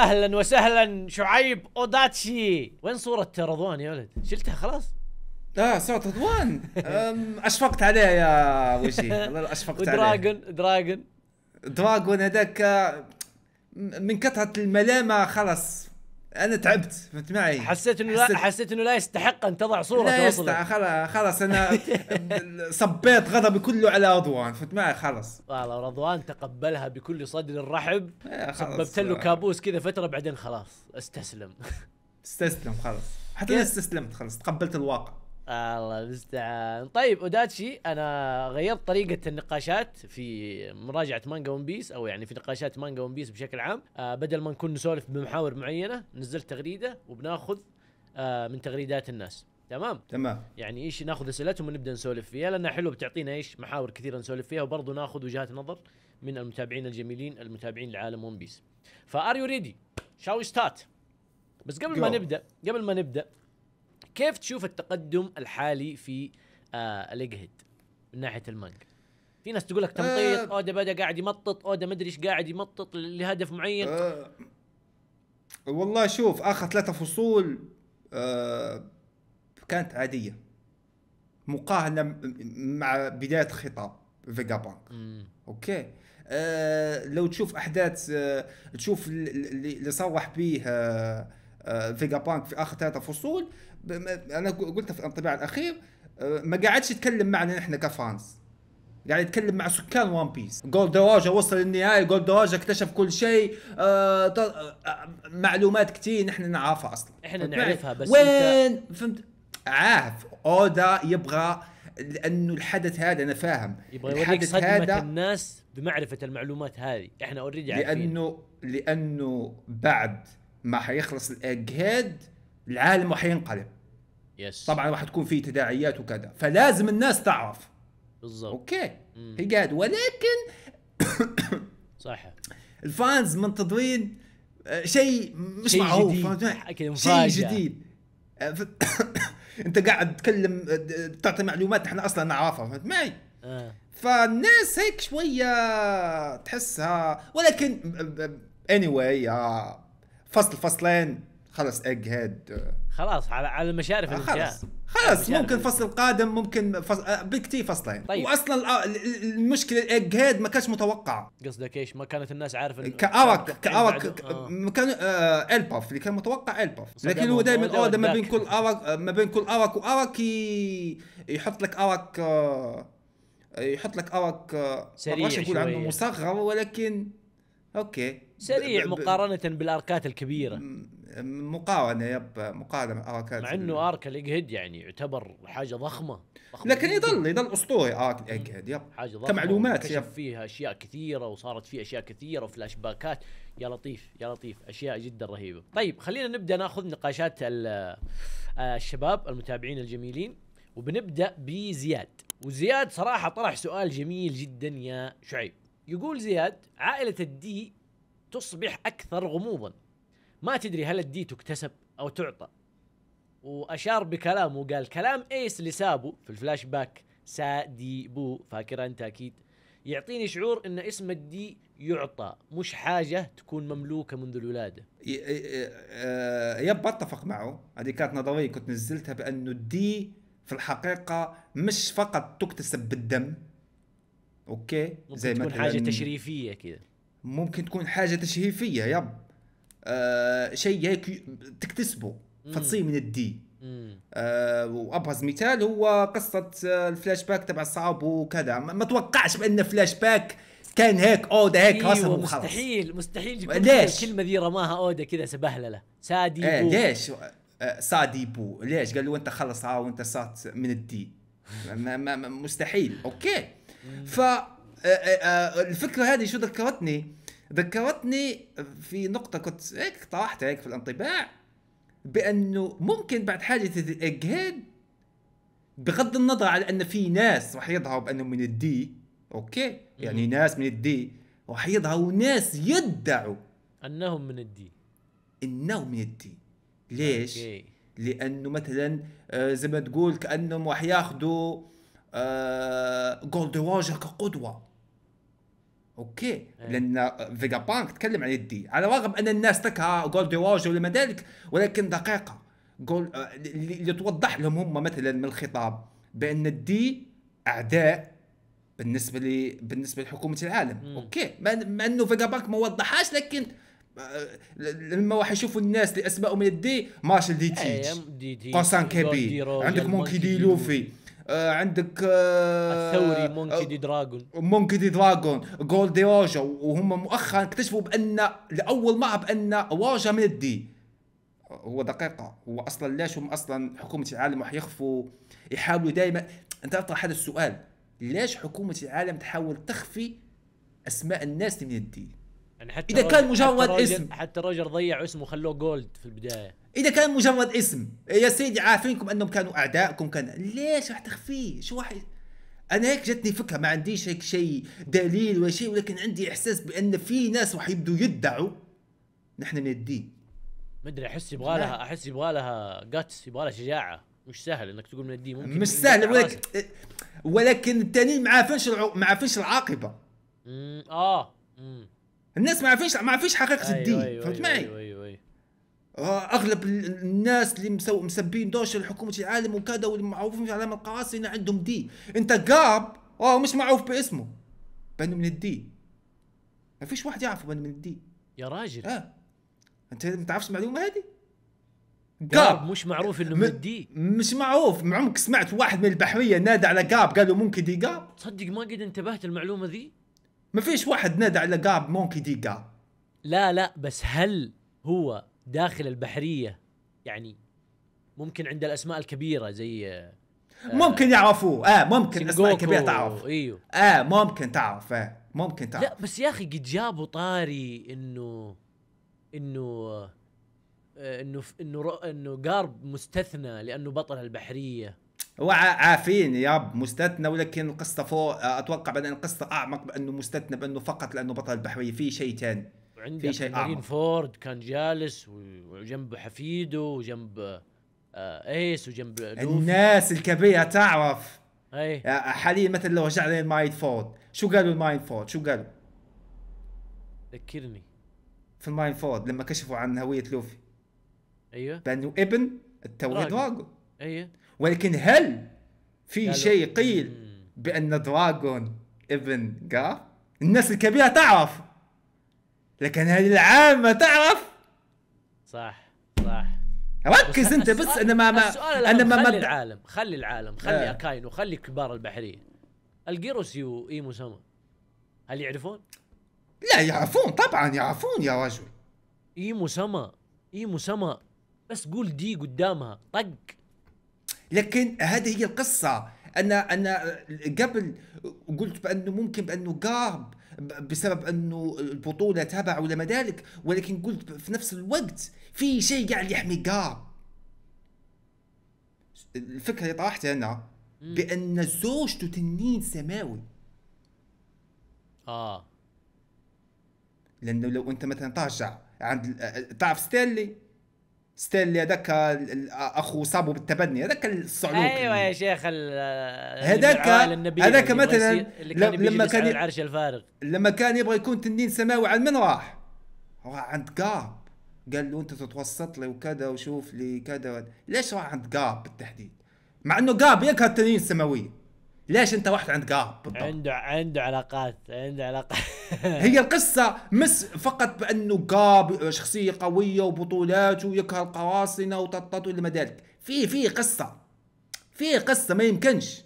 اهلا وسهلا شعيب اوداتشي وين صورة رضوان يا ولد شلتها خلاص اه صورة رضوان اشفقت عليه يا وجهي والله اشفقت عليه دراجون دراجون دراجون هذاك من كثرة الملامة خلاص انا تعبت فهمت معي حسيت انه حسيت... لا حسيت انه لا يستحق ان تضع صوره لا يستحق خلاص خلاص انا صبيت غضبي كله على رضوان فهمت معي خلاص والله رضوان تقبلها بكل صدر رحب سببت إيه، له كابوس كذا فتره بعدين خلاص استسلم استسلم خلاص حتى انا استسلمت خلاص تقبلت الواقع الله المستعان طيب اوداتشي انا غيرت طريقه النقاشات في مراجعه مانجا ون بيس او يعني في نقاشات مانجا ون بيس بشكل عام آه بدل ما نكون نسولف بمحاور معينه نزلت تغريده وبناخذ آه من تغريدات الناس تمام تمام يعني ايش ناخذ اسئلتهم ونبدا نسولف فيها لانها حلوه بتعطينا ايش محاور كثيره نسولف فيها وبرضه ناخذ وجهات نظر من المتابعين الجميلين المتابعين لعالم ون بيس فار يو ريدي شاو ستارت بس قبل Go. ما نبدا قبل ما نبدا كيف تشوف التقدم الحالي في آه الاجهد من ناحيه المانجا في ناس تقول لك تمطيط آه. اودا بدا قاعد يمطط اودا ما ادري ايش قاعد يمطط لهدف معين آه والله شوف اخر ثلاثة فصول آه كانت عادية مقارنة مع بداية خطاب فيجا بانك اوكي آه لو تشوف احداث آه تشوف اللي صرح به آه آه فيجا بانك في اخر ثلاثة فصول انا قلت في الانطباع الاخير آه، ما قعدش يتكلم معنا نحن كفانز قاعد يتكلم مع سكان وان بيس جولد دواجا وصل للنهايه جولد دواجا اكتشف كل شيء آه, آه،, آه، معلومات كثير نحن نعرفها اصلا احنا نعرفها بس وين انت... فهمت عارف اودا يبغى لانه الحدث هذا انا فاهم يبغى يوريك صدمه هذا الناس بمعرفه المعلومات هذه احنا اوريدي عارفين لانه لانه بعد ما حيخلص الاج هيد العالم راح ينقلب يس طبعا راح تكون في تداعيات وكذا فلازم الناس تعرف بالضبط اوكي هي قاعد ولكن صح الفانز منتظرين آه، شيء مش شي معروف شيء جديد آه، انت قاعد تتكلم آه، تعطي معلومات احنا اصلا نعرفها فهمت معي؟ آه. فالناس هيك شويه تحسها ولكن اني anyway فصل فصلين خلص اج هيد خلاص على المشارف آه خلاص خلاص ممكن فصل القادم ممكن فصل بكتير آه، فصلين طيب. واصلا آه، المشكله الاج هيد ما كانش متوقع قصدك ايش ما كانت الناس عارفه كارك كارك آه. ما كان آه الباف اللي كان متوقع الباف لكن هو دائما اودا ما بين كل ارك ما بين كل ارك واراك يحط لك ارك يحط لك ارك سريع ما اقول عنه مصغر ولكن اوكي سريع مقارنه بالاركات الكبيره مقارنه يب مقارنه ارك آه، مع انه ارك الاجهد يعني يعتبر حاجه ضخمه, ضخمة لكن يضل يضل اسطوري ارك الاجهد يب حاجه ضخمه كمعلومات يب فيها اشياء كثيره وصارت فيه اشياء كثيره وفلاش باكات يا لطيف يا لطيف اشياء جدا رهيبه طيب خلينا نبدا ناخذ نقاشات آه، الشباب المتابعين الجميلين وبنبدا بزياد وزياد صراحه طرح سؤال جميل جدا يا شعيب يقول زياد عائله الدي تصبح اكثر غموضا ما تدري هل اديته اكتسب او تعطى واشار بكلامه وقال كلام ايس لسابو في الفلاش باك سادي بو فاكر انت اكيد يعطيني شعور ان اسم الدي يعطى مش حاجه تكون مملوكه منذ الولاده آه، يب اتفق معه هذه كانت نظريه كنت نزلتها بانه الدي في الحقيقه مش فقط تكتسب بالدم اوكي زي ممكن تكون حاجه تشريفيه كذا ممكن تكون حاجه تشريفيه يب آه، شيء هيك تكتسبه فتصير من الدي آه وابرز مثال هو قصه آه، الفلاش باك تبع الصعاب وكذا ما توقعش بان فلاش باك كان هيك اودا هيك أيوة رسمه أيوه مستحيل مستحيل ليش الكلمه ذي رماها اودا كذا سبهلله سادي إيه، آه بو ليش سادي بو ليش قال له انت خلص ها آه، وانت صارت من الدي ما ما مستحيل اوكي ف الفكره هذه شو ذكرتني ذكرتني في نقطة كنت هيك طرحتها هيك في الانطباع بأنه ممكن بعد حادثة الإيج هيد بغض النظر على أن في ناس راح يظهروا بأنهم من الدي أوكي يعني ناس من الدي راح يظهروا ناس يدعوا أنهم من الدي إنهم من الدي ليش؟ أوكي. لأنه مثلا آه، زي ما تقول كأنهم راح ياخذوا جولد روجر كقدوة اوكي أيه. لان فيجا بانك تكلم عن الدي على الرغم ان الناس تكره جولد واج ولا ما ذلك ولكن دقيقه جول آه، اللي توضح لهم هم مثلا من الخطاب بان الدي اعداء بالنسبه لي بالنسبه لحكومه العالم م. اوكي مع انه فيجا بانك ما وضحهاش لكن آه، لما راح يشوفوا الناس اللي اسمائهم من الدي مارشال دي إيه، تيتش قوسان كبير عندك مونكي دي لوفي آه عندك آه الثوري مونكي دي دراجون مونكي دي دراجون جولد دي واجا وهم مؤخرا اكتشفوا بان لاول مره بان واجا من الدي هو دقيقه هو اصلا ليش هم اصلا حكومه العالم راح يخفوا يحاولوا دائما انت اطرح هذا السؤال ليش حكومه العالم تحاول تخفي اسماء الناس من الدي يعني حتى اذا كان مجرد حتى اسم حتى روجر ضيع اسمه وخلوه جولد في البدايه اذا كان مجرد اسم يا سيدي عارفينكم انهم كانوا اعدائكم كان ليش راح تخفيه شو راح انا هيك جتني فكره ما عنديش هيك شيء دليل ولا شيء ولكن عندي احساس بان في ناس راح يبدوا يدعوا نحن نديه مدري احس يبغى لها احس يبغى لها جاتس يبغى لها شجاعه مش سهل انك تقول الدين ممكن مش سهل ولكن ولكن التانيين ما عارفينش ما عارفينش العاقبه امم اه امم الناس ما فيش ما فيش حقيقه أيوة الدين أيوة فهمت أيوة، معي أيوة أيوة أيوة. آه، اغلب الناس اللي مسو... مسبين دوش لحكومه العالم وكذا واللي معروفين على القراصنه عندهم دين انت قاب اه مش معروف باسمه بانه من الدين ما فيش واحد يعرفه بانه من الدين يا راجل اه انت ما تعرفش المعلومه هذه قاب مش معروف انه من الدين مش معروف عمرك سمعت واحد من البحريه نادى على قاب قالوا ممكن دي قاب تصدق ما قد انتبهت المعلومه ذي ما فيش واحد نادى على قاب مونكي دي قاب لا لا بس هل هو داخل البحريه يعني ممكن عند الاسماء الكبيره زي آه، ممكن يعرفوه اه ممكن اسماء كبيره تعرف ايوه اه ممكن تعرف اه ممكن تعرف لا بس يا اخي قد جابوا طاري انه انه آه، انه انه انه قارب مستثنى لانه بطل البحريه هو عارفين ياب مستثنى ولكن القصه فوق اتوقع بان القصه اعمق بانه مستثنى بانه فقط لانه بطل البحريه في شيء ثاني في شيء اعمق فورد كان جالس وجنبه حفيده وجنب آه، ايس وجنب لوفي. الناس الكبيره تعرف اي حاليا مثلا لو رجعنا لماين فورد شو قالوا المايند فورد شو قالوا؟ ذكرني في المايند فورد لما كشفوا عن هويه لوفي ايوه بانه ابن التوحيد دراجون ايوه ولكن هل في شيء قيل بان دراغون ابن جار الناس الكبيره تعرف لكن هل العامه تعرف صح صح ركز انت بس انا ما ما انا ما خلي العالم خلي العالم خلي آه. اكاينو خلي كبار البحريه القيروسي وايمو سما هل يعرفون؟ لا يعرفون طبعا يعرفون يا رجل ايمو سما ايمو سما بس قول دي قدامها طق لكن هذه هي القصه انا انا قبل قلت بانه ممكن بانه قاب بسبب انه البطوله تابع ولا ما ذلك ولكن قلت في نفس الوقت في شيء قاعد يحمي قاب الفكره اللي طرحتها انا بان زوجته تنين سماوي اه لانه لو انت مثلا ترجع عند تعرف ستانلي ستيل هذاك اخو صابه بالتبني هذاك الصعلوك ايوه يا شيخ هذاك هذاك مثلا لما كان العرش الفارغ لما كان يبغى يكون تنين سماوي على من راح؟ راح عند قاب قال له انت تتوسط لي وكذا وشوف لي كذا ليش راح عند قاب بالتحديد؟ مع انه قاب يكره التنين السماويه ليش انت واحد عند قاب بالضبط عنده عنده علاقات عنده علاقات هي القصه مس فقط بانه قاب شخصيه قويه وبطولات ويكره القراصنه وططط والى ما ذلك في في قصه في قصه ما يمكنش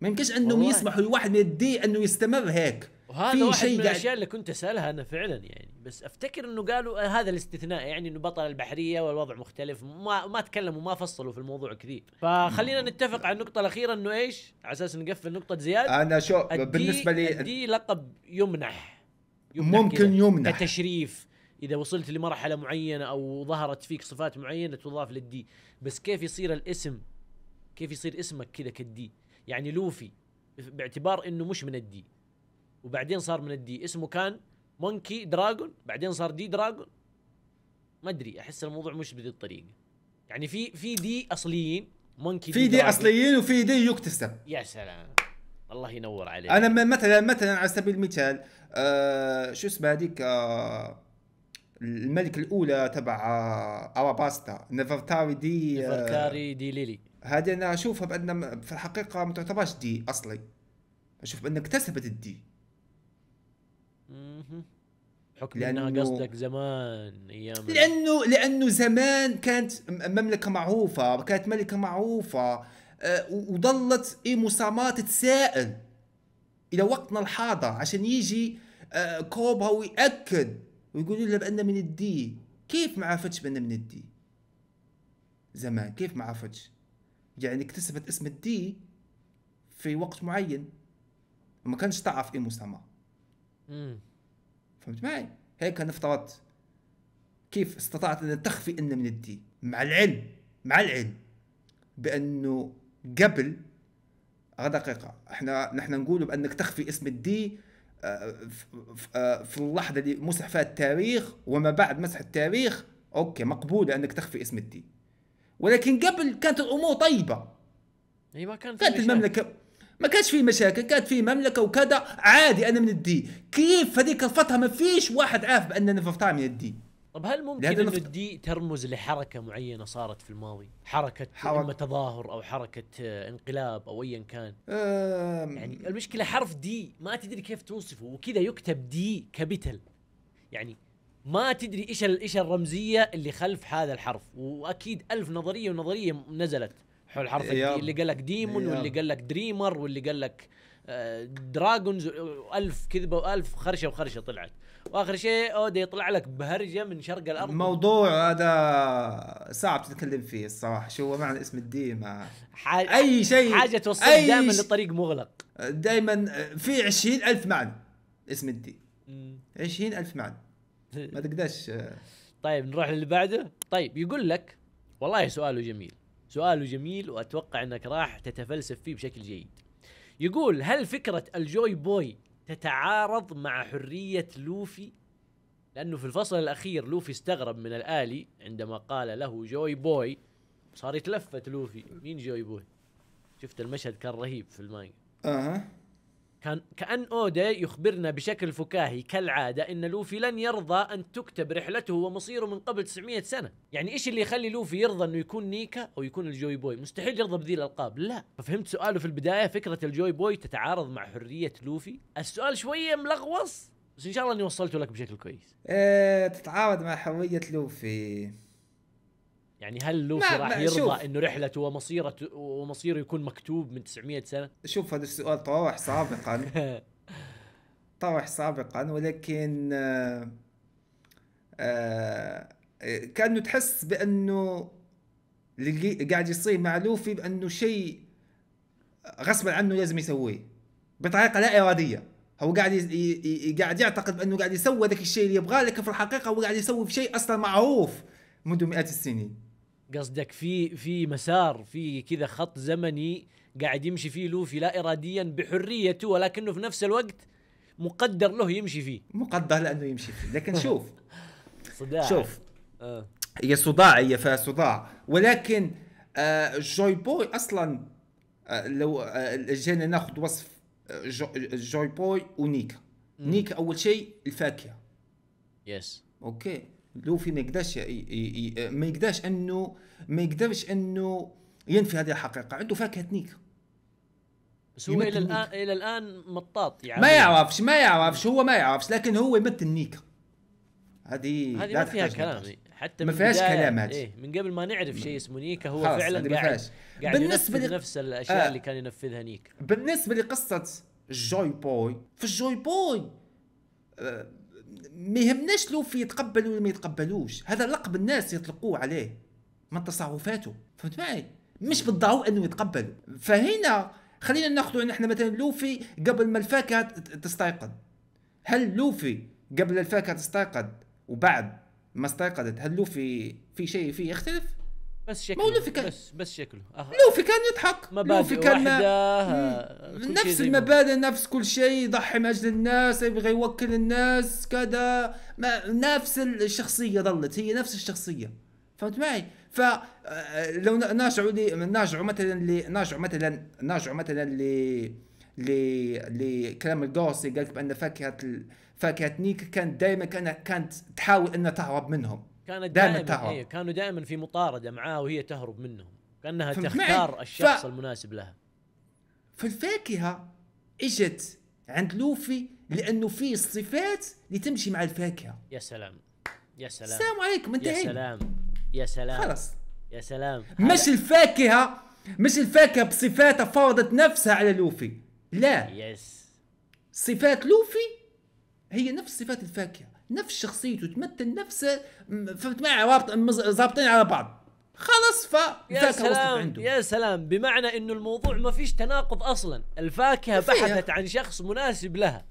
ما يمكنش انهم يسمحوا لواحد من الدي انه يستمر هيك وهذا واحد شيء من الاشياء اللي كنت اسالها انا فعلا يعني بس افتكر انه قالوا هذا الاستثناء يعني انه بطل البحريه والوضع مختلف ما ما تكلموا ما فصلوا في الموضوع كثير فخلينا نتفق على النقطه الاخيره انه ايش على اساس نقفل نقطه زياد انا شو بالنسبه لي دي لقب يمنح, يمنح ممكن يمنح كتشريف اذا وصلت لمرحله معينه او ظهرت فيك صفات معينه تضاف للدي بس كيف يصير الاسم كيف يصير اسمك كذا كالدي يعني لوفي باعتبار انه مش من الدي وبعدين صار من الدي اسمه كان مونكي دراجون بعدين صار دي دراجون ما ادري احس الموضوع مش بذي الطريقه يعني في في دي اصليين مونكي في دي, دي اصليين وفي دي يكتسب يا سلام الله ينور عليك انا مثلا مثلا على سبيل المثال آه شو اسمها هذيك آه الملك الاولى تبع آه اراباستا نفرتاري دي آه، نفرتاري دي ليلي هذه انا اشوفها بان في الحقيقه ما تعتبرش دي اصلي اشوف بان اكتسبت الدي بحكم لأنه انها قصدك زمان ايام لانه لانه زمان كانت مملكه معروفه كانت ملكه معروفه آه، وظلت اي مصامات تسائل الى وقتنا الحاضر عشان يجي آه، كوبها ويأكد ويقولوا لها بأن من الدي كيف ما عرفتش بأن من الدي زمان كيف ما عرفتش يعني اكتسبت اسم الدي في وقت معين ما كانش تعرف ايه مسمى فهمت معي هيك انا افترضت كيف استطعت ان تخفي ان من الدين مع العلم مع العلم بانه قبل دقيقه احنا نحن نقول بانك تخفي اسم الدي آه، آه، في اللحظه اللي مسح فيها التاريخ وما بعد مسح التاريخ اوكي مقبوله انك تخفي اسم الدي ولكن قبل كانت الامور طيبه ايوه كانت المملكه ما كانش فيه مشاكل كانت فيه مملكه وكذا عادي انا من الدي كيف هذيك الفتره ما فيش واحد عارف باننا في من الدي طب هل ممكن انه نفت... الدي ترمز لحركه معينه صارت في الماضي؟ حركه حرك... اما تظاهر او حركه آه، انقلاب او ايا كان. أم... يعني المشكله حرف دي ما تدري كيف توصفه وكذا يكتب دي كابيتال. يعني ما تدري ايش ايش الرمزيه اللي خلف هذا الحرف واكيد ألف نظريه ونظريه نزلت حول حرف يب. اللي قال لك ديمون واللي قال لك دريمر واللي قال لك دراجونز آه، ألف كذبه وألف خرشه وخرشه طلعت واخر شيء اودي يطلع لك بهرجه من شرق الارض موضوع هذا صعب تتكلم فيه الصراحه شو هو معنى اسم الديمة حاج... اي شيء حاجه توصل أي... دائما لطريق مغلق دائما آه، في عشرين ألف معنى اسم الدي عشرين ألف معنى ما تقدرش آه. طيب نروح للي بعده طيب يقول لك والله سؤاله جميل سؤاله جميل واتوقع انك راح تتفلسف فيه بشكل جيد. يقول هل فكره الجوي بوي تتعارض مع حريه لوفي؟ لانه في الفصل الاخير لوفي استغرب من الالي عندما قال له جوي بوي صار يتلفت لوفي مين جوي بوي؟ شفت المشهد كان رهيب في المانجا. اها كان كأن أودا يخبرنا بشكل فكاهي كالعادة أن لوفي لن يرضى أن تكتب رحلته ومصيره من قبل 900 سنة يعني إيش اللي يخلي لوفي يرضى أنه يكون نيكا أو يكون الجوي بوي مستحيل يرضى بذي الألقاب لا ففهمت سؤاله في البداية فكرة الجوي بوي تتعارض مع حرية لوفي السؤال شوية ملغوص بس إن شاء الله أني وصلته لك بشكل كويس ايه تتعارض مع حرية لوفي يعني هل لوفي راح يرضى شوف. انه رحلته ومصيرته ومصيره يكون مكتوب من 900 سنه؟ شوف هذا السؤال طرح سابقا طرح سابقا ولكن آه، آه، كانه تحس بانه اللي قاعد يصير مع لوفي بانه شيء غصبا عنه لازم يسويه بطريقه لا اراديه هو قاعد قاعد يعتقد بانه قاعد يسوي ذاك الشيء اللي يبغاه لكن في الحقيقه هو قاعد يسوي شيء اصلا معروف منذ مئات السنين قصدك في في مسار في كذا خط زمني قاعد يمشي فيه لوفي لا اراديا بحريته ولكنه في نفس الوقت مقدر له يمشي فيه مقدر لانه يمشي فيه لكن شوف صداع شوف آه. هي صداع هي فيها صداع ولكن آه، جوي بوي اصلا آه، لو جينا ناخذ وصف جوي بوي ونيكا نيكا اول شيء الفاكهه يس اوكي لوفي ما يقدرش ما يقدرش انه ما يقدرش انه ينفي هذه الحقيقه عنده فاكهه نيكا بس هو الى الان الى الان مطاط يعني ما يعرفش ما يعرفش هو ما يعرفش لكن هو يمثل نيكا هذه هذه ما فيها كلام حتى ما فيهاش كلام هذه إيه من قبل ما نعرف شيء اسمه نيكا هو فعلا قاعد قاعد بالنسبة ينفذ نفس الاشياء آه. اللي كان ينفذها نيكا بالنسبه لقصه الجوي بوي في الجوي بوي آه ما يهمناش لوفي يتقبل ولا ما يتقبلوش هذا لقب الناس يطلقوه عليه من تصرفاته فهمت معي مش بالضرورة انه يتقبل فهنا خلينا ناخذ نحن مثلا لوفي قبل ما الفاكهه تستيقظ هل لوفي قبل الفاكهه تستيقظ وبعد ما استيقظت هل لوفي في شيء فيه يختلف بس شكله مو لوفي كان بس بس شكله أه. لوفي كان يضحك لوفي كان آه، نفس المبادئ نفس كل شيء يضحي من اجل الناس يبغى يوكل الناس كذا نفس الشخصيه ظلت هي نفس الشخصيه فهمت معي؟ ف آه، لو نرجعوا لي نرجعوا مثلا نرجعوا مثلا نرجعوا مثلا ل لكلام القوسي قال بان فاكهه فاكهه نيكا كانت دائما كانت كانت تحاول انها تهرب منهم كانت دائما دائما إيه كانوا دائما في مطارده معاه وهي تهرب منهم كانها تختار إيه، الشخص ف... المناسب لها فالفاكهه اجت عند لوفي لانه في صفات اللي تمشي مع الفاكهه يا سلام يا سلام السلام عليكم انت يا سلام يا سلام خلص يا سلام مش الفاكهه مش الفاكهه بصفاتها فرضت نفسها على لوفي لا يس صفات لوفي هي نفس صفات الفاكهه نفس شخصيته تمثل نفس فهمت معي ظابطين على بعض خلص ف يا سلام عنده. يا سلام بمعنى انه الموضوع ما فيش تناقض اصلا الفاكهه بحثت عن شخص مناسب لها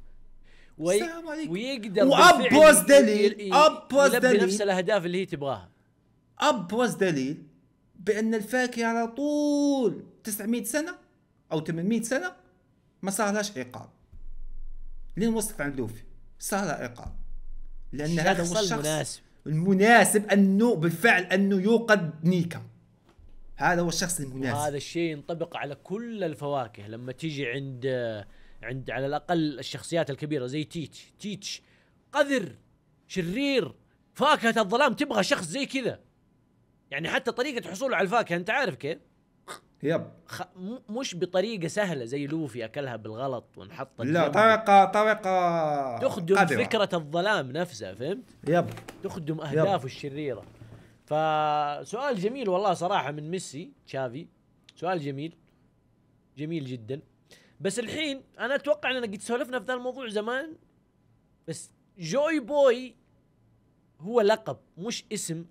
وي... ويقدر وابوز دليل ابوز دليل نفس الاهداف اللي هي تبغاها ابوز دليل بان الفاكهه على طول 900 سنه او 800 سنه ما صار لهاش عقاب لين وصلت عند لوفي صار لها عقاب لان هذا هو الشخص المناسب المناسب انه بالفعل انه يوقد نيكا هذا هو الشخص المناسب هذا الشيء ينطبق على كل الفواكه لما تيجي عند عند على الاقل الشخصيات الكبيره زي تيتش تيتش قذر شرير فاكهه الظلام تبغى شخص زي كذا يعني حتى طريقه حصوله على الفاكهه انت عارف كيف يب خ... مش بطريقه سهله زي لوفي اكلها بالغلط وانحطت لا طريقه طريقه تخدم قادمة. فكره الظلام نفسها فهمت؟ يب تخدم اهدافه يب. الشريره فسؤال جميل والله صراحه من ميسي تشافي سؤال جميل جميل جدا بس الحين انا اتوقع اننا قد سولفنا في ذا الموضوع زمان بس جوي بوي هو لقب مش اسم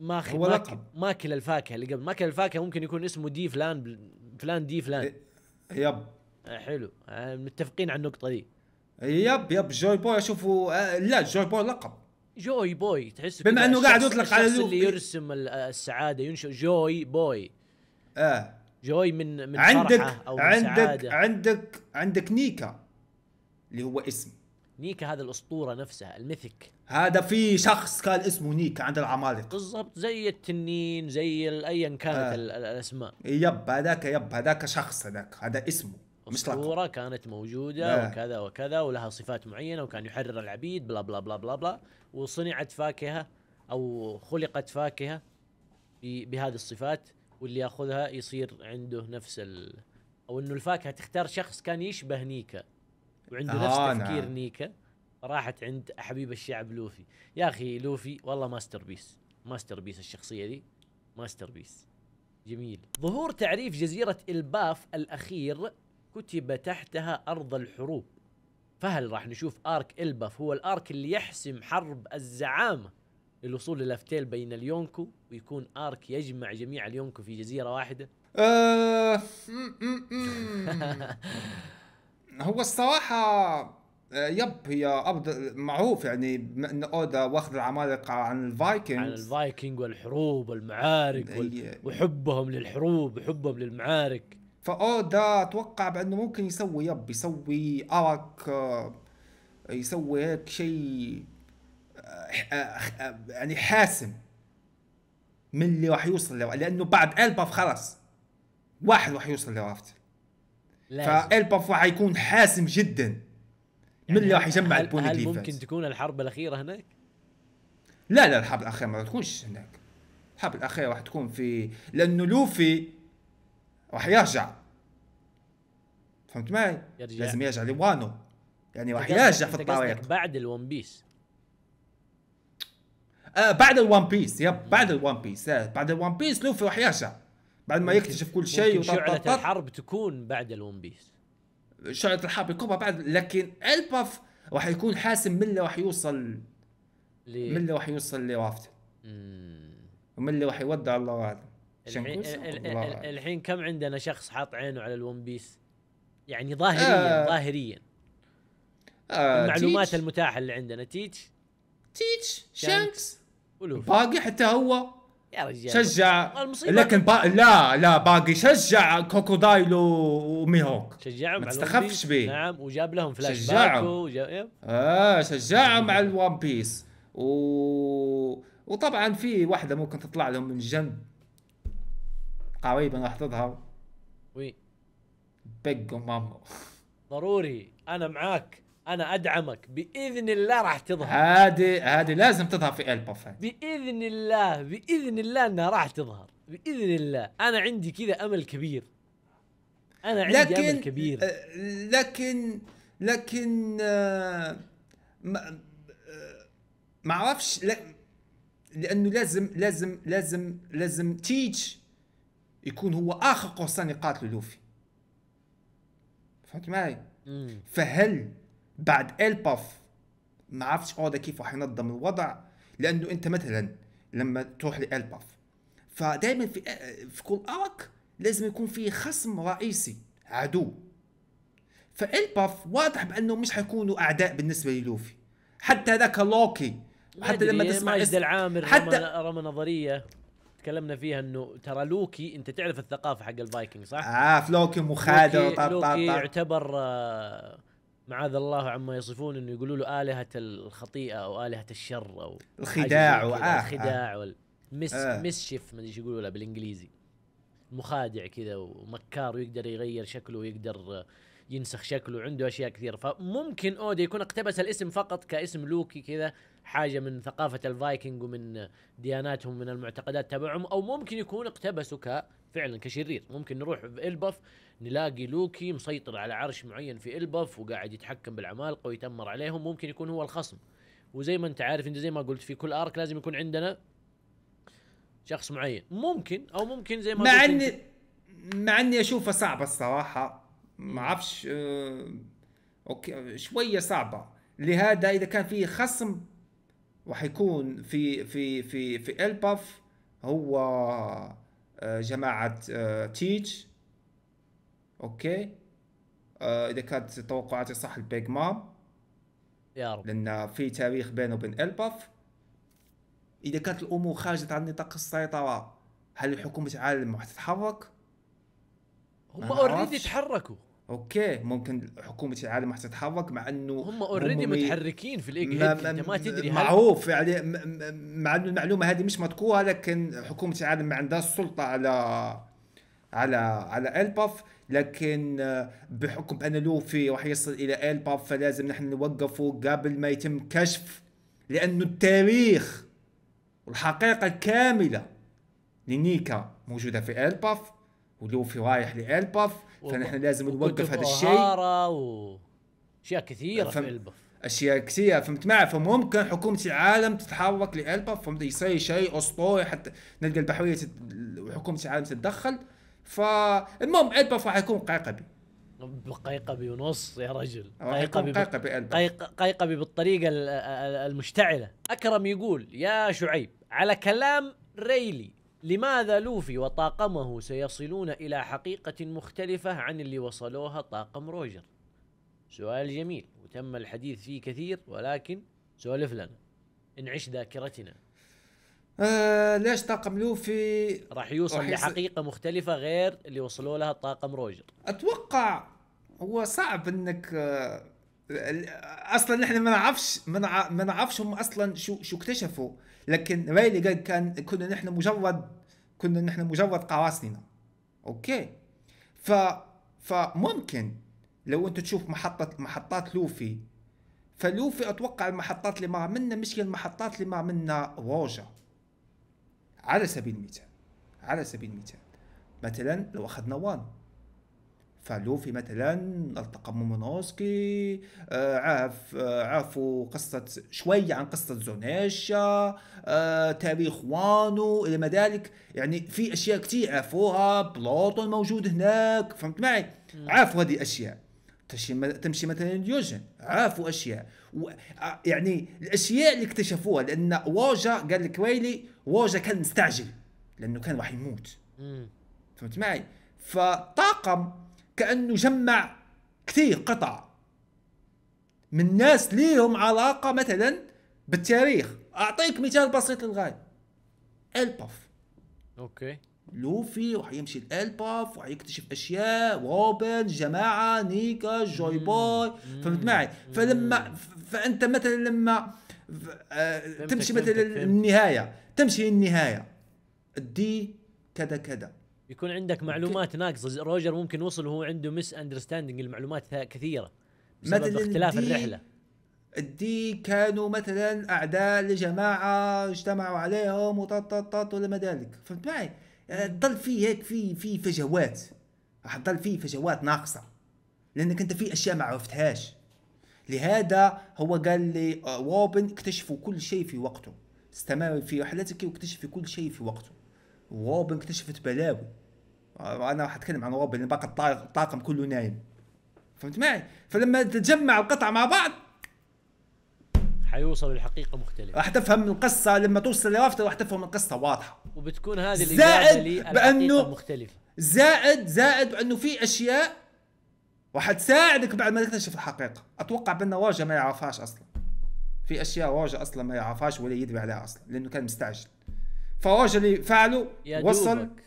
ماخذ هو ماكل, ماكل الفاكهه اللي قبل ماكل الفاكهه ممكن يكون اسمه دي فلان فلان دي فلان إيه، يب آه، حلو آه، متفقين على النقطه دي يب يب جوي بوي اشوفه آه، لا جوي بوي لقب جوي بوي تحس بما انه قاعد يطلق على الشخص اللي يرسم السعاده ينشئ جوي بوي اه جوي من من عندك أو عندك سعادة. عندك عندك نيكا اللي هو اسم نيكا هذا الاسطوره نفسها الميثك هذا في شخص كان اسمه نيك عند العمالقه بالضبط زي التنين زي ايا كانت آه. الاسماء يب هذاك يب هذاك شخص هذاك هذا اسمه مش اسطوره كانت موجوده آه. وكذا وكذا ولها صفات معينه وكان يحرر العبيد بلا بلا بلا بلا بلا وصنعت فاكهه او خلقت فاكهه بهذه الصفات واللي ياخذها يصير عنده نفس ال... او انه الفاكهه تختار شخص كان يشبه نيكا وعنده آه نفس تفكير نعم. نيكا راحت عند حبيب الشعب لوفي يا اخي لوفي والله ماستر بيس ماستر بيس الشخصيه دي ماستر بيس جميل ظهور تعريف جزيره الباف الاخير كتب تحتها ارض الحروب فهل راح نشوف ارك الباف هو الارك اللي يحسم حرب الزعامه للوصول للافتيل بين اليونكو ويكون ارك يجمع جميع اليونكو في جزيره واحده آه، هو الصراحه آه، يب هي أبد معروف يعني ان اودا واخذ العمالقه عن الفايكنج عن الفايكنج والحروب والمعارك وال... وحبهم للحروب وحبهم للمعارك فاودا اتوقع بانه ممكن يسوي يب يسوي ارك آه، يسوي هيك شيء آه، يعني حاسم من اللي راح يوصل لو... لانه بعد الباف خلص واحد راح يوصل لرافت فالباف راح يكون حاسم جدا يعني من راح يجمع البوني هل ممكن تكون الحرب الاخيره هناك؟ لا لا الحرب الاخيره ما راح تكونش هناك الحرب الاخيره راح تكون في لانه لوفي راح يرجع فهمت معي؟ يرجع. لازم يرجع لوانو يعني راح يرجع في الطريق بعد الون بيس آه بعد الون بيس يب بعد الون بيس آه بعد الون بيس لوفي راح يرجع بعد ما يكتشف كل شيء شعلة الحرب تكون بعد الون بيس شغله الحرب الكبرى بعد لكن الباف راح يكون حاسم من اللي راح يوصل ليه؟ من اللي راح يوصل لرافت ومن اللي راح يودع الله اعلم الحين, كم عندنا شخص حاط عينه على الون بيس يعني ظاهريا آه ظاهريا آه المعلومات المتاحه اللي عندنا تيتش تيتش شانكس ولوفي باقي حتى هو يا رجال شجع لكن با... لا لا باقي شجع كوكودايلو وميهوك شجعهم ما تستخفش به نعم وجاب لهم فلاش شجعهم وجاب... اه شجعهم على الوان بيس و... وطبعا في واحده ممكن تطلع لهم من جنب قريبا راح تظهر وي بيج مامو ضروري انا معاك انا ادعمك باذن الله راح تظهر هذه هذه لازم تظهر في البوف باذن الله باذن الله انها راح تظهر باذن الله انا عندي كذا امل كبير انا عندي لكن امل كبير آه، لكن لكن آه، ما آه، ما اعرفش لانه لازم لازم لازم لازم تيج يكون هو اخر قرصان يقاتل لوفي فهمت معي؟ فهل بعد الباف ما عرفتش اودا كيف راح ينظم الوضع لانه انت مثلا لما تروح لالباف فدائما في في كل ارك لازم يكون في خصم رئيسي عدو فالباف واضح بانه مش حيكونوا اعداء بالنسبه للوفي حتى ذاك لوكي حتى لما إيه، تسمع ماجد العامر حتى رمى نظريه تكلمنا فيها انه ترى لوكي انت تعرف الثقافه حق الفايكنج صح؟ اه لوكي مخادر لوكي, لوكي يعتبر آه معاذ الله عما يصفون انه يقولوا له الهه الخطيئه او الهه الشر او الخداع وآه الخداع آه. والمس آه. مسشف ما ادري ايش يقولوا له بالانجليزي مخادع كذا ومكار ويقدر يغير شكله ويقدر ينسخ شكله عنده اشياء كثير فممكن اودا يكون اقتبس الاسم فقط كاسم لوكي كذا حاجه من ثقافه الفايكنج ومن دياناتهم من المعتقدات تبعهم او ممكن يكون اقتبسه كفعلا كشرير ممكن نروح في البف نلاقي لوكي مسيطر على عرش معين في البف وقاعد يتحكم بالعمالقه ويتمر عليهم ممكن يكون هو الخصم وزي ما انت عارف انت زي ما قلت في كل ارك لازم يكون عندنا شخص معين ممكن او ممكن زي ما مع اني مع اني اشوفها صعبه الصراحه ما اعرفش اه اوكي شويه صعبه لهذا اذا كان في خصم وحيكون في في في في البف هو آه، جماعه آه، تيتش اوكي آه اذا كانت توقعاتي صح البيج مام يا رب لان في تاريخ بينه وبين الباف اذا كانت الامور خارجه عن نطاق السيطره هل حكومه العالم راح تتحرك؟ هم اوريدي تحركوا اوكي ممكن حكومه العالم راح تتحرك مع انه هم اوريدي متحركين في الايج هيد انت ما تدري معروف يعني مع انه المعلومه هذه مش مذكوره لكن حكومه العالم ما عندها السلطه على على على الباف لكن آه، بحكم ان لوفي راح يصل الى البا فلازم نحن نوقفه قبل ما يتم كشف لانه التاريخ والحقيقه الكامله لنيكا موجوده في الباف ولوفي رايح لالباف فنحن لازم نوقف هذا الشيء واشياء كثيره في الباف اشياء كثيره فهمت معي فممكن حكومه العالم تتحرك لالباف فهمت يصير شيء اسطوري حتى نلقى البحريه حكومه العالم تتدخل فالمهم ادبا فحيكون قيقبي قيقبي ونص يا رجل قيقبي قيقبي قيق... قيقبي بالطريقه المشتعله اكرم يقول يا شعيب على كلام ريلي لماذا لوفي وطاقمه سيصلون الى حقيقه مختلفه عن اللي وصلوها طاقم روجر سؤال جميل وتم الحديث فيه كثير ولكن سولف لنا انعش ذاكرتنا آه، ليش طاقم لوفي راح يوصل راح لحقيقه مختلفه غير اللي وصلوا لها طاقم روجر اتوقع هو صعب انك آه اصلا نحن ما نعرفش ما نعرفش هم اصلا شو شو اكتشفوا لكن ريلي قال كان كنا نحن مجرد كنا نحن مجرد قراصنه اوكي ف فممكن لو انت تشوف محطه محطات لوفي فلوفي اتوقع المحطات اللي مع منا مش هي المحطات اللي مع منا روجر على سبيل المثال على سبيل المثال مثلا لو أخذنا وان فلوفي مثلا التقى مومونوسكي آه، عاف آه، عافوا قصة شوية عن قصة زونيشا آه، تاريخ وانو إلى ما ذلك يعني في أشياء كتير عافوها بلوطن موجود هناك فهمت معي عافوا هذه الأشياء تمشي تمشي مثلا اليوجن عرفوا اشياء و يعني الاشياء اللي اكتشفوها لان واجا قال لك ويلي واجا كان مستعجل لانه كان راح يموت فهمت معي فطاقم كانه جمع كثير قطع من ناس ليهم علاقه مثلا بالتاريخ اعطيك مثال بسيط للغايه الباف اوكي لوفي وحيمشي الالباف وحيكتشف اشياء روبن جماعه نيكا جوي بوي فهمت معي فلما فانت مثلا لما آه، تمشي مثلا النهايه تمشي النهايه دي كذا كذا يكون عندك معلومات ناقصه روجر ممكن وصل وهو عنده مس اندرستاندينج المعلومات كثيره بسبب اختلاف الرحله دي كانوا مثلا اعداء لجماعه اجتمعوا عليهم وطططط ولا ما ذلك فهمت معي؟ آه، تضل فيه هيك في في فجوات راح تضل فيه فجوات ناقصه لانك انت في اشياء ما عرفتهاش لهذا هو قال لي آه، روبن اكتشفوا كل شيء في وقته استمر في رحلتك واكتشف كل شيء في وقته روبن اكتشفت بلاوي آه، انا راح اتكلم عن روبن باقي الطاقم كله نايم فهمت معي فلما تتجمع القطع مع بعض حيوصلوا لحقيقه مختلفه راح تفهم القصه لما توصل لرافته راح تفهم القصه واضحه وبتكون هذه زائد بانه مختلفه زائد زائد بانه في اشياء راح تساعدك بعد ما تكتشف الحقيقه اتوقع بان واجه ما يعرفهاش اصلا في اشياء واجه اصلا ما يعرفهاش ولا يدري عليها اصلا لانه كان مستعجل فواجه اللي فعله وصل دوبك.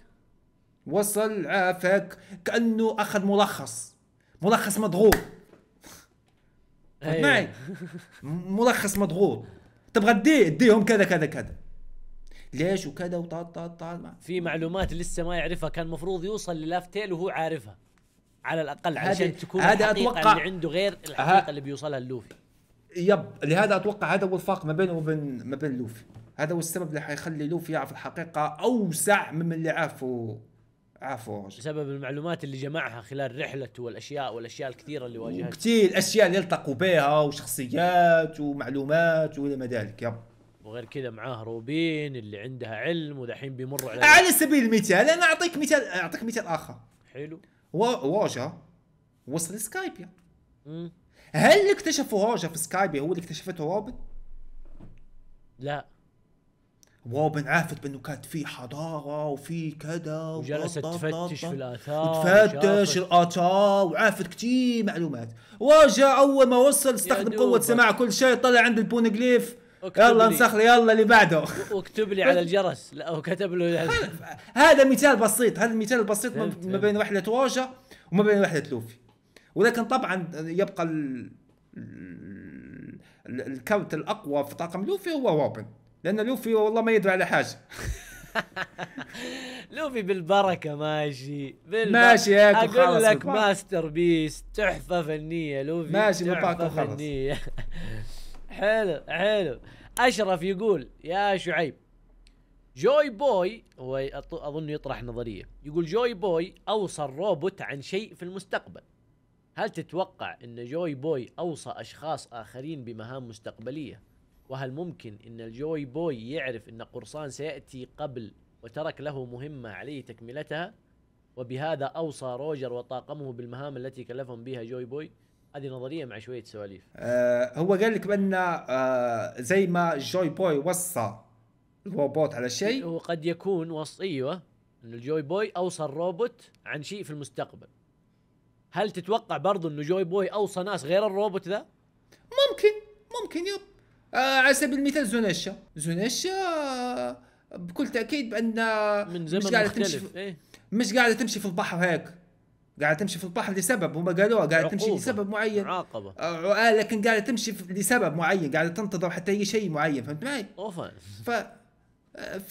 وصل عافاك كانه اخذ ملخص ملخص مضغوط أيوة. معي ملخص مضغوط تبغى دي ديهم كذا كذا كذا ليش وكذا وطال طال طال في معلومات لسه ما يعرفها كان المفروض يوصل للافتيل وهو عارفها على الاقل عشان تكون هذا اتوقع اللي عنده غير الحقيقه اللي بيوصلها اللوفي يب لهذا اتوقع هذا هو الفرق ما بينه وبين ما بين لوفي هذا هو السبب اللي حيخلي لوفي يعرف الحقيقه اوسع من اللي عرفه عفوا بسبب المعلومات اللي جمعها خلال رحلته والاشياء والاشياء الكثيره اللي واجهتها كثير الاشياء اللي التقوا بها وشخصيات ومعلومات والى ما ذلك يب وغير كذا معاه روبين اللي عندها علم ودحين بيمر على على سبيل المثال انا اعطيك مثال اعطيك مثال اخر حلو واجا وصل سكايبيا هل اللي اكتشفوا واجا في سكايبيا هو اللي اكتشفته روبن؟ لا واو بنعافت بانه كانت في حضاره وفي كذا وجلست تفتش في الاثار وتفتش الاثار وعافت كثير معلومات وجاء اول ما وصل استخدم قوه سماع كل شيء طلع عند البونجليف يلا انسخ لي يلا اللي بعده واكتب لي على الجرس لا وكتب له هذا مثال بسيط هذا المثال البسيط ما بين رحله واجا وما بين رحله لوفي ولكن طبعا يبقى الكوت الاقوى في طاقم لوفي هو روبن لان لوفي والله ما يدري على حاجه لوفي بالبركه ماشي بالبركة. ماشي هيك اقول لك بالبركة. ماستر بيس تحفه فنيه لوفي ماشي تحفه فنيه حلو حلو اشرف يقول يا شعيب جوي بوي هو اظن يطرح نظريه يقول جوي بوي اوصى الروبوت عن شيء في المستقبل هل تتوقع ان جوي بوي اوصى اشخاص اخرين بمهام مستقبليه وهل ممكن أن الجوي بوي يعرف أن قرصان سيأتي قبل وترك له مهمة عليه تكملتها وبهذا أوصى روجر وطاقمه بالمهام التي كلفهم بها جوي بوي هذه نظريه مع شويه سواليف آه هو قال لك بان آه زي ما جوي بوي وصى الروبوت على شيء هو قد يكون وص ايوه انه الجوي بوي اوصى الروبوت عن شيء في المستقبل هل تتوقع برضو انه جوي بوي اوصى ناس غير الروبوت ذا ممكن ممكن يب آه، على سبيل المثال زوناشا زوناشا آه، بكل تاكيد بان من زمن مش قاعده تمشي في... إيه. مش قاعده تمشي في البحر هيك قاعده تمشي في البحر لسبب هم قالوها قاعده تمشي لسبب معين عاقبه آه, آه، لكن قاعده تمشي لسبب معين قاعده تنتظر حتى يجي شيء معين فهمت معي؟ اوفا ف ف...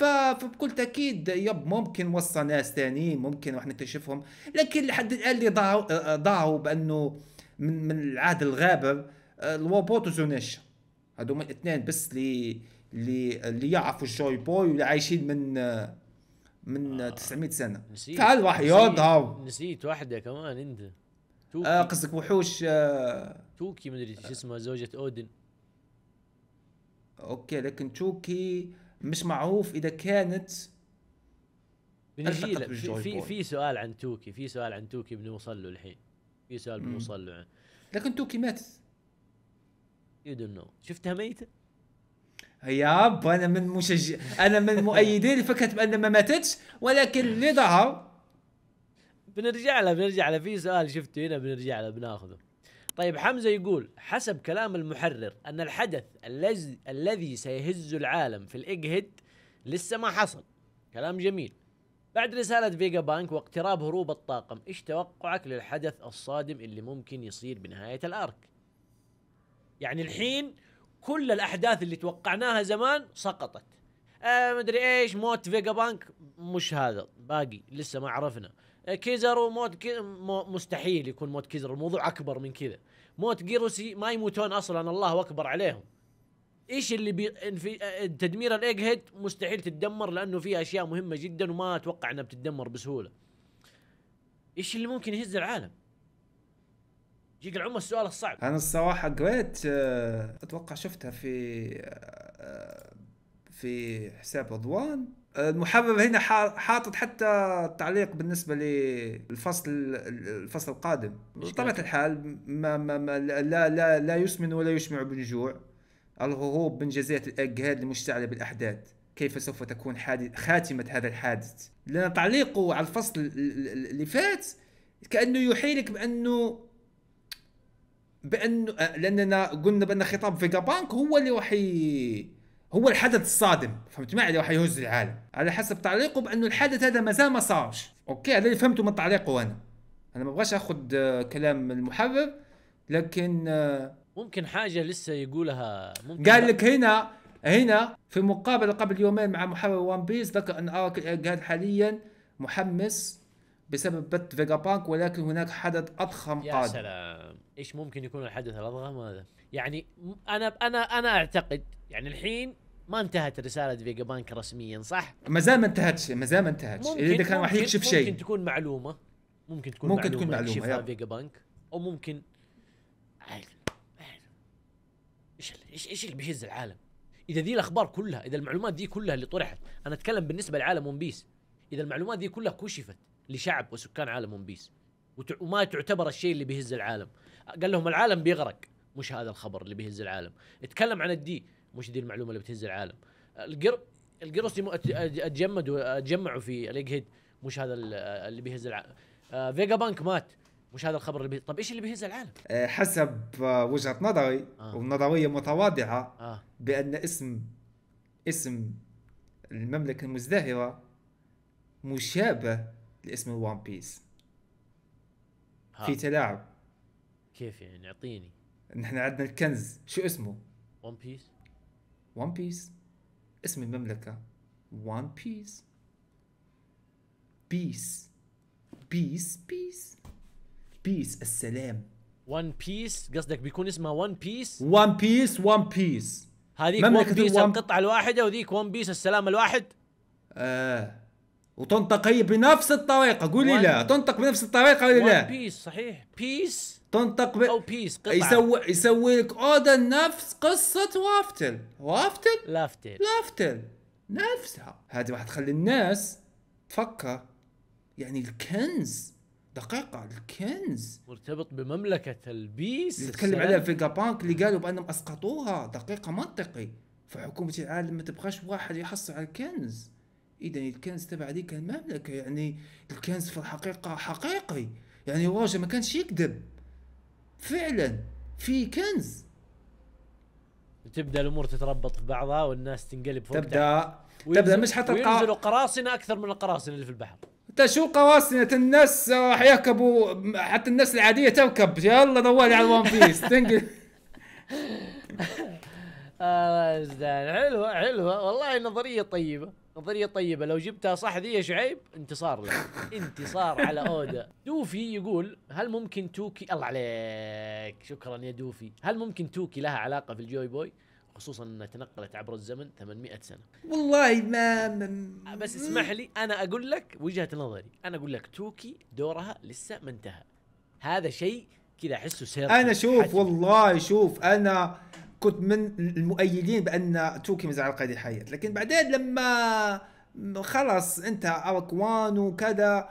فبكل تاكيد يب ممكن وصى ناس ثانيين ممكن راح نكتشفهم لكن لحد الان اللي ضاعوا ضاعوا بانه من من العهد الغابر الوابوت وزونيشا هذوما الاثنين بس اللي اللي اللي يعرفوا الجوي بوي واللي عايشين من من آه. 900 سنه نسيت تعال راح يظهر نسيت واحده كمان انت توكي آه قصدك وحوش آه توكي مدري شو اسمها زوجة اودن اوكي لكن توكي مش معروف اذا كانت بنجيله في في سؤال عن توكي في سؤال عن توكي بنوصل له الحين في سؤال بنوصل له لكن توكي ماتت يو دون نو شفتها ميته ياب انا من مشجع انا من مؤيدين لفكره بانها ما ماتتش ولكن لضعها بنرجع له بنرجع له في سؤال شفته هنا بنرجع له بناخذه طيب حمزه يقول حسب كلام المحرر ان الحدث الذي الذي سيهز العالم في الايج هيد لسه ما حصل كلام جميل بعد رسالة فيجا بانك واقتراب هروب الطاقم، ايش توقعك للحدث الصادم اللي ممكن يصير بنهاية الارك؟ يعني الحين كل الاحداث اللي توقعناها زمان سقطت آه مدري ايش موت فيجا بانك مش هذا باقي لسه ما عرفنا آه موت كي مستحيل يكون موت كيزرو الموضوع اكبر من كذا موت جيروسي ما يموتون اصلا الله اكبر عليهم ايش اللي بي في آه، تدمير الايج هيد مستحيل تتدمر لانه فيها اشياء مهمه جدا وما اتوقع انها بتتدمر بسهوله ايش اللي ممكن يهز العالم جيك العمر السؤال الصعب انا الصراحه قريت آه، اتوقع شفتها في آه، في حساب رضوان المحرر هنا حاطط حتى تعليق بالنسبه للفصل الفصل القادم بطبيعه الحال ما, ما, ما لا لا لا يسمن ولا يشمع بالجوع الهروب من جزيره الاجهاد المشتعله بالاحداث كيف سوف تكون حادث خاتمه هذا الحادث لان تعليقه على الفصل اللي فات كانه يحيلك بانه بانه لاننا قلنا بان خطاب فيجا بانك هو اللي راح هو الحدث الصادم فهمت معي اللي راح يهز العالم على حسب تعليقه بانه الحدث هذا مازال ما صارش اوكي هذا اللي فهمته من تعليقه انا انا ما ابغاش اخذ آه، كلام المحرر لكن آه، ممكن حاجه لسه يقولها ممكن قال لك هنا هنا في مقابله قبل يومين مع محرر وان بيس ذكر ان ارك قال حاليا محمس بسبب بث فيجا بانك ولكن هناك حدث اضخم قادم يا سلام ايش ممكن يكون الحدث الاضخم هذا يعني انا انا انا اعتقد يعني الحين ما انتهت رساله فيجا بانك رسميا صح؟ ما زال ما انتهتش ما زال ما انتهتش اذا كان راح يكشف شيء ممكن تكون معلومه ممكن تكون ممكن معلومه تكون معلومه فيجا بانك او ممكن ايش ايش ايش اللي بيهز العالم؟ اذا ذي الاخبار كلها اذا المعلومات دي كلها اللي طرحت انا اتكلم بالنسبه لعالم ون بيس اذا المعلومات دي كلها كشفت لشعب وسكان عالم ون بيس وما تعتبر الشيء اللي بيهز العالم قال لهم العالم بيغرق مش هذا الخبر اللي بيهز العالم اتكلم عن الدي مش دي المعلومه اللي بتهز العالم القر القرص اتجمدوا اتجمعوا في ليج هيد مش هذا اللي بيهز العالم آه، فيجا بانك مات مش هذا الخبر اللي بي... طب ايش اللي بيهز العالم؟ آه، حسب آه، وجهه نظري آه. ونظريه متواضعه آه. بان اسم اسم المملكه المزدهره مشابه لاسم الوان بيس في تلاعب كيف يعني اعطيني نحن عندنا الكنز شو اسمه ون بيس ون بيس اسم المملكة ون بيس بيس بيس بيس بيس السلام ون بيس قصدك بيكون اسمها ون بيس ون بيس ون بيس هذيك ون بيس القطعة الواحدة وذيك ون بيس السلام الواحد آه وتنطق هي بنفس الطريقه قولي لا تنطق بنفس الطريقه ولا لا بيس صحيح بيس تنطق ب... او بيس قطعه يسوي يسوي لك اودا نفس قصه وافتل وافتل لافتل لافتل نفسها هذه راح تخلي الناس تفكر يعني الكنز دقيقة الكنز مرتبط بمملكة البيس اللي تكلم عليها فيجا بانك اللي قالوا بأنهم أسقطوها دقيقة منطقي فحكومة العالم ما تبغاش واحد يحصل على الكنز اذا الكنز تبع ديك المملكه يعني الكنز في الحقيقه حقيقي يعني واجه ما كانش يكذب فعلا في كنز تبدا الامور تتربط في بعضها والناس تنقلب فوق تبدا تبدا مش حتى وينزلوا قراصنه اكثر من القراصنه اللي في البحر انت شو قراصنه الناس راح يركبوا حتى الناس العادية تركب يلا دوالي على الون بيس تنقل الله حلوة حلوة والله نظرية طيبة نظريه طيبه لو جبتها صح ذي يا شعيب انتصار لك انتصار على اودا دوفي يقول هل ممكن توكي الله عليك شكرا يا دوفي هل ممكن توكي لها علاقه في الجوي بوي خصوصا انها تنقلت عبر الزمن 800 سنه والله ما من... آه، بس اسمح لي انا اقول لك وجهه نظري انا اقول لك توكي دورها لسه ما انتهى هذا شيء كذا احسه سير انا شوف والله شوف انا كنت من المؤيدين بان توكي على القيد الحياه لكن بعدين لما خلاص انت اكوان وكذا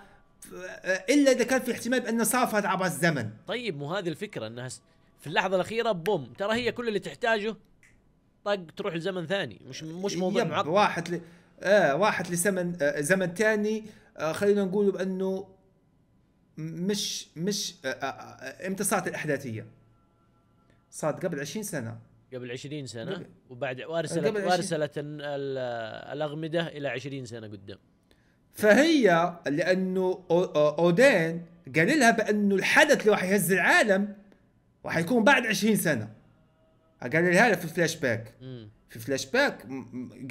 الا اذا كان في احتمال بان صافت عبر الزمن طيب مو هذه الفكره انها في اللحظه الاخيره بوم ترى هي كل اللي تحتاجه طق تروح لزمن ثاني مش مش موضوع معقد واحد ل... اه واحد لزمن آه زمن ثاني آه خلينا نقول بانه مش مش آه آه, آه، امتى صارت الاحداثيه؟ صارت قبل 20 سنه قبل 20 سنه قبل وبعد وارسلت وارسلت الاغمده الى 20 سنه قدام فهي لانه اودين قال لها بانه الحدث اللي راح يهز العالم راح يكون بعد 20 سنه قال لها في فلاش باك في فلاش باك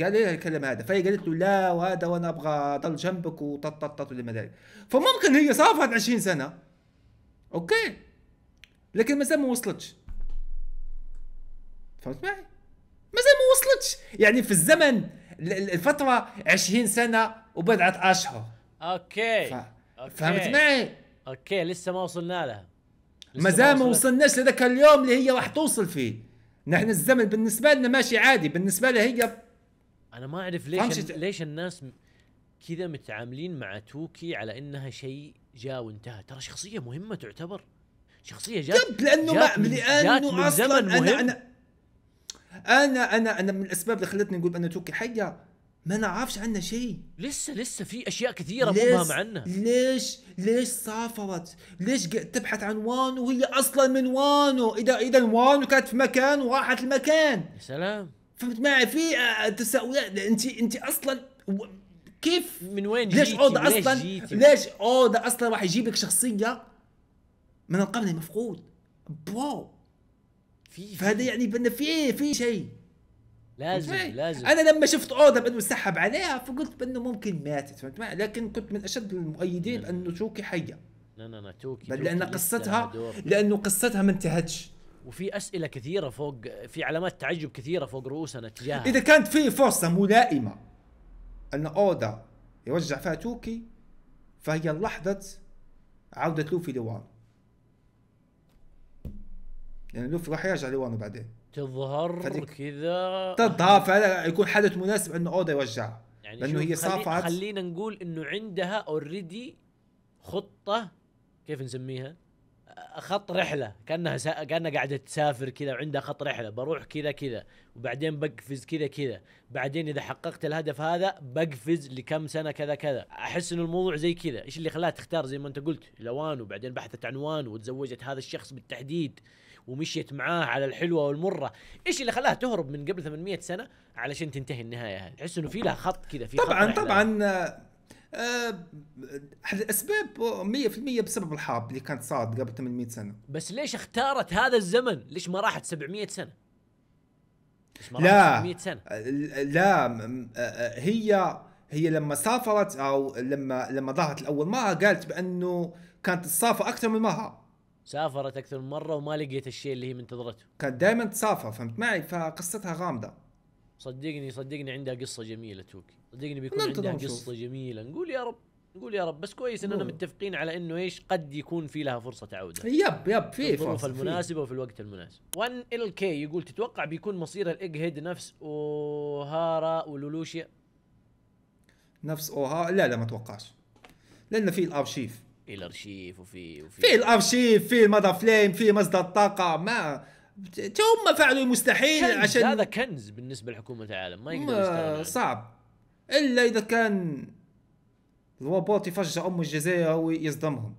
قال لها الكلام هذا فهي قالت له لا وهذا وانا ابغى اضل جنبك وطططط ولا ما ذلك فممكن هي صافت 20 سنه اوكي لكن مازال ما وصلتش فهمت معي مازال ما وصلتش يعني في الزمن الفتره 20 سنه وبضعه اشهر اوكي ف... أوكي. فهمت معي اوكي لسه ما وصلنا لها مازال ما وصلناش لذاك اليوم اللي هي راح توصل فيه نحن الزمن بالنسبه لنا ماشي عادي بالنسبه لها هي انا ما اعرف ليش أن... ليش الناس كذا متعاملين مع توكي على انها شيء جاء وانتهى ترى شخصيه مهمه تعتبر شخصيه جاء لانه جات ما لانه اصلا أنا, انا انا انا انا من الاسباب اللي خلتني نقول بانه توكي حقه ما نعرفش عنها شيء لسه لسه في اشياء كثيره مو فاهم عنها ليش ليش سافرت؟ ليش تبحث عن وانو وهي اصلا من وانو اذا اذا وانو كانت في مكان وراحت المكان يا سلام فهمت معي في آه، آه، تساؤلات انت انت اصلا كيف من وين ليش اودا اصلا ليش اودا اصلا راح يجيب لك شخصيه من القرن المفقود برو في فهذا يعني بان في في شيء لازم فيه. لازم انا لما شفت اودا بانه سحب عليها فقلت بانه ممكن ماتت فهمت معي لكن كنت من اشد المؤيدين نعم. بانه توكي حيه لا لا لا توكي توكي لان قصتها لانه قصتها ما انتهتش وفي اسئله كثيره فوق في علامات تعجب كثيره فوق رؤوسنا تجاهها اذا كانت في فرصه ملائمه ان اودا يوجع فيها توكي فهي لحظه عوده لوفي لوان يعني لوفي راح يرجع لوانو بعدين تظهر كذا تظهر فعلا يكون حدث مناسب انه اودا يرجع يعني لانه هي صافعت خلينا نقول انه عندها اوريدي خطه كيف نسميها؟ خط رحله كانها سا... كانها قاعده تسافر كذا وعندها خط رحله بروح كذا كذا وبعدين بقفز كذا كذا بعدين اذا حققت الهدف هذا بقفز لكم سنه كذا كذا احس انه الموضوع زي كذا ايش اللي خلاها تختار زي ما انت قلت لوان وبعدين بحثت عن وان وتزوجت هذا الشخص بالتحديد ومشيت معاه على الحلوه والمره ايش اللي خلاها تهرب من قبل 800 سنه علشان تنتهي النهايه هذه تحس انه في لها خط كذا في طبعا خط طبعا احد الاسباب 100% بسبب الحرب اللي كانت صارت قبل 800 سنه بس ليش اختارت هذا الزمن ليش ما راحت 700 سنه ليش ما لا 700 سنه آه، لا آه، آه، هي هي لما سافرت او لما لما ظهرت لاول مره قالت بانه كانت تسافر اكثر من مره سافرت اكثر من مره وما لقيت الشيء اللي هي منتظرته كانت دائما تسافر فهمت معي فقصتها غامضه صدقني صدقني عندها قصه جميله توكي صدقني بيكون عندها نشوف. قصه جميله نقول يا رب نقول يا رب بس كويس اننا متفقين على انه ايش قد يكون في لها فرصه عوده يب يب في الظروف المناسبه وفي الوقت المناسب 1 ال كي يقول تتوقع بيكون مصير الايج هيد نفس اوهارا ولولوشيا نفس اوها لا لا ما اتوقعش لان في الارشيف في الارشيف وفي وفي في الارشيف في المدى فليم في مصدر الطاقه ما هم فعلوا المستحيل كنز. عشان هذا كنز بالنسبه لحكومه العالم ما يقدر صعب الا اذا كان الروبوت يفجر ام الجزيره ويصدمهم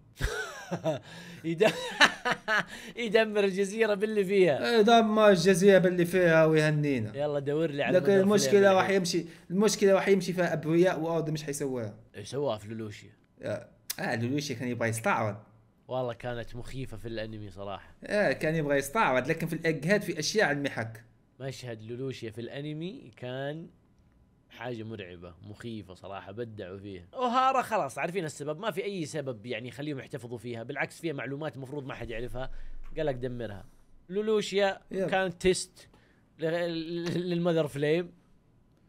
يدمر الجزيره باللي فيها يدمر الجزيره باللي فيها ويهنينا يلا دور لي على لكن المشكله راح يمشي المشكله راح يمشي فيها ابرياء واوروبا مش حيسويها سواها لولوشيا اه لولوشي كان يبغى يستعرض والله كانت مخيفه في الانمي صراحه اه كان يبغى يستعرض لكن في الاجهاد في اشياء على المحك مشهد لولوشيا في الانمي كان حاجه مرعبه مخيفه صراحه بدعوا فيها اوهارا خلاص عارفين السبب ما في اي سبب يعني يخليهم يحتفظوا فيها بالعكس فيها معلومات المفروض ما حد يعرفها قال لك دمرها لولوشيا كانت تيست للمذر فليم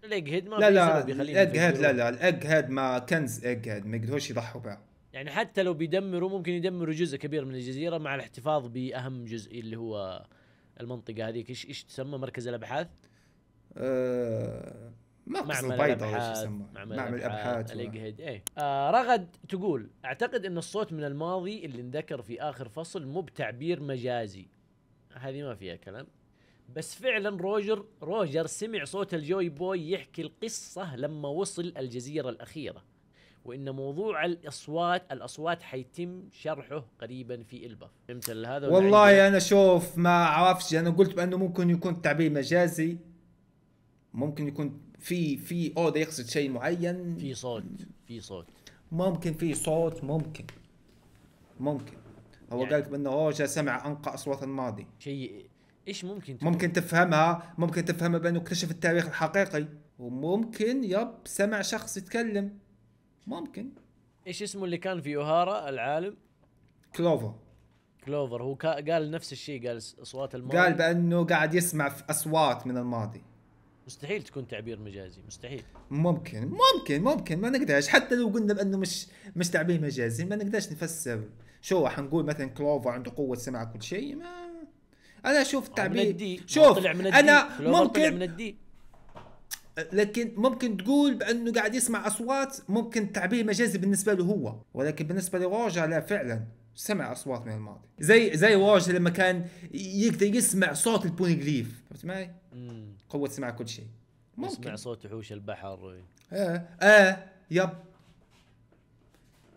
الاجهد ما لا لا يخليهم لا لا الاجهد ما كنز اجهد ما يقدروش يضحوا بها يعني حتى لو بيدمروا ممكن يدمروا جزء كبير من الجزيره مع الاحتفاظ باهم جزء اللي هو المنطقه هذيك ايش ايش تسمى مركز الابحاث؟ أه ما معمل الابحاث معمل, معمل الابحاث الاجهد و... ايه آه رغد تقول اعتقد ان الصوت من الماضي اللي انذكر في اخر فصل مو بتعبير مجازي هذه ما فيها كلام بس فعلا روجر روجر سمع صوت الجوي بوي يحكي القصه لما وصل الجزيره الاخيره وان موضوع الاصوات الاصوات حيتم شرحه قريبا في البف فهمت هذا والله انا شوف ما اعرفش انا قلت بانه ممكن يكون تعبير مجازي ممكن يكون في في اودا يقصد شيء معين في صوت في صوت ممكن في صوت ممكن ممكن هو يعني قال لك بانه اوجا سمع انقى اصوات الماضي شيء ايش ممكن تكون؟ ممكن تفهمها ممكن تفهمها بانه اكتشف التاريخ الحقيقي وممكن يب سمع شخص يتكلم ممكن ايش اسمه اللي كان في يوهارا العالم؟ كلوفر كلوفر هو قال نفس الشيء قال اصوات الماضي قال بانه قاعد يسمع في اصوات من الماضي مستحيل تكون تعبير مجازي مستحيل ممكن ممكن ممكن ما نقدرش حتى لو قلنا بانه مش مش تعبير مجازي ما نقدرش نفسر شو حنقول مثلا كلوفر عنده قوه سمع كل شيء ما انا اشوف التعبير آه، شوف من الدي. انا ممكن من الدي. لكن ممكن تقول بانه قاعد يسمع اصوات ممكن تعبير مجازي بالنسبه له هو ولكن بالنسبه لروجر لا فعلا سمع اصوات من الماضي زي زي روجر لما كان يقدر يسمع صوت البونيغليف فهمت معي؟ قوه سمع كل شيء ممكن يسمع صوت وحوش البحر ايه ايه يب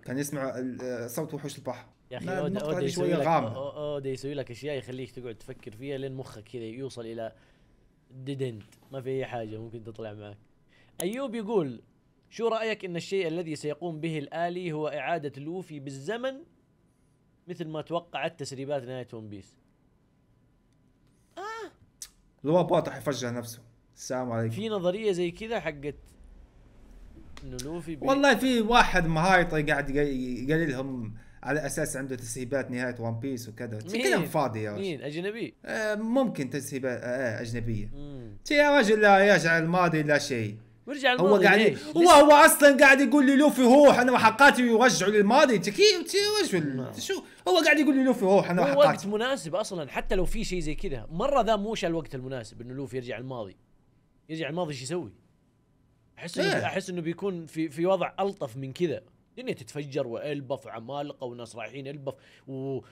كان يسمع آه، صوت وحوش البحر يا اخي اودا يسوي لك اودا يسوي لك اشياء يخليك تقعد تفكر فيها لين مخك كذا يوصل الى ديدنت ما في اي حاجه ممكن تطلع معك ايوب يقول شو رايك ان الشيء الذي سيقوم به الالي هو اعاده لوفي بالزمن مثل ما توقعت تسريبات نهايه ون بيس اه لو باط حيفجع نفسه السلام عليكم في نظريه زي كذا حقت انه لوفي والله في واحد مهايطي قاعد يقللهم على اساس عنده تسهيبات نهايه ون بيس وكذا كلام فاضي يا رجل مين اجنبي آه ممكن تسهيبات آه, آه، اجنبيه يا رجل لا يرجع الماضي لا شيء ورجع هو قاعد هو هو اصلا قاعد يقول لي لوفي هو انا وحقاتي يرجعوا للماضي نعم. انت كيف رجل شو هو قاعد يقول لي لوفي هو انا وحقاتي وقت مناسب اصلا حتى لو في شيء زي كذا مره ذا موش الوقت المناسب انه لوفي يرجع الماضي يرجع الماضي ايش يسوي؟ احس انه إيه. احس انه بيكون في في وضع الطف من كذا الدنيا تتفجر والبف وعمالقه وناس رايحين البف و... و...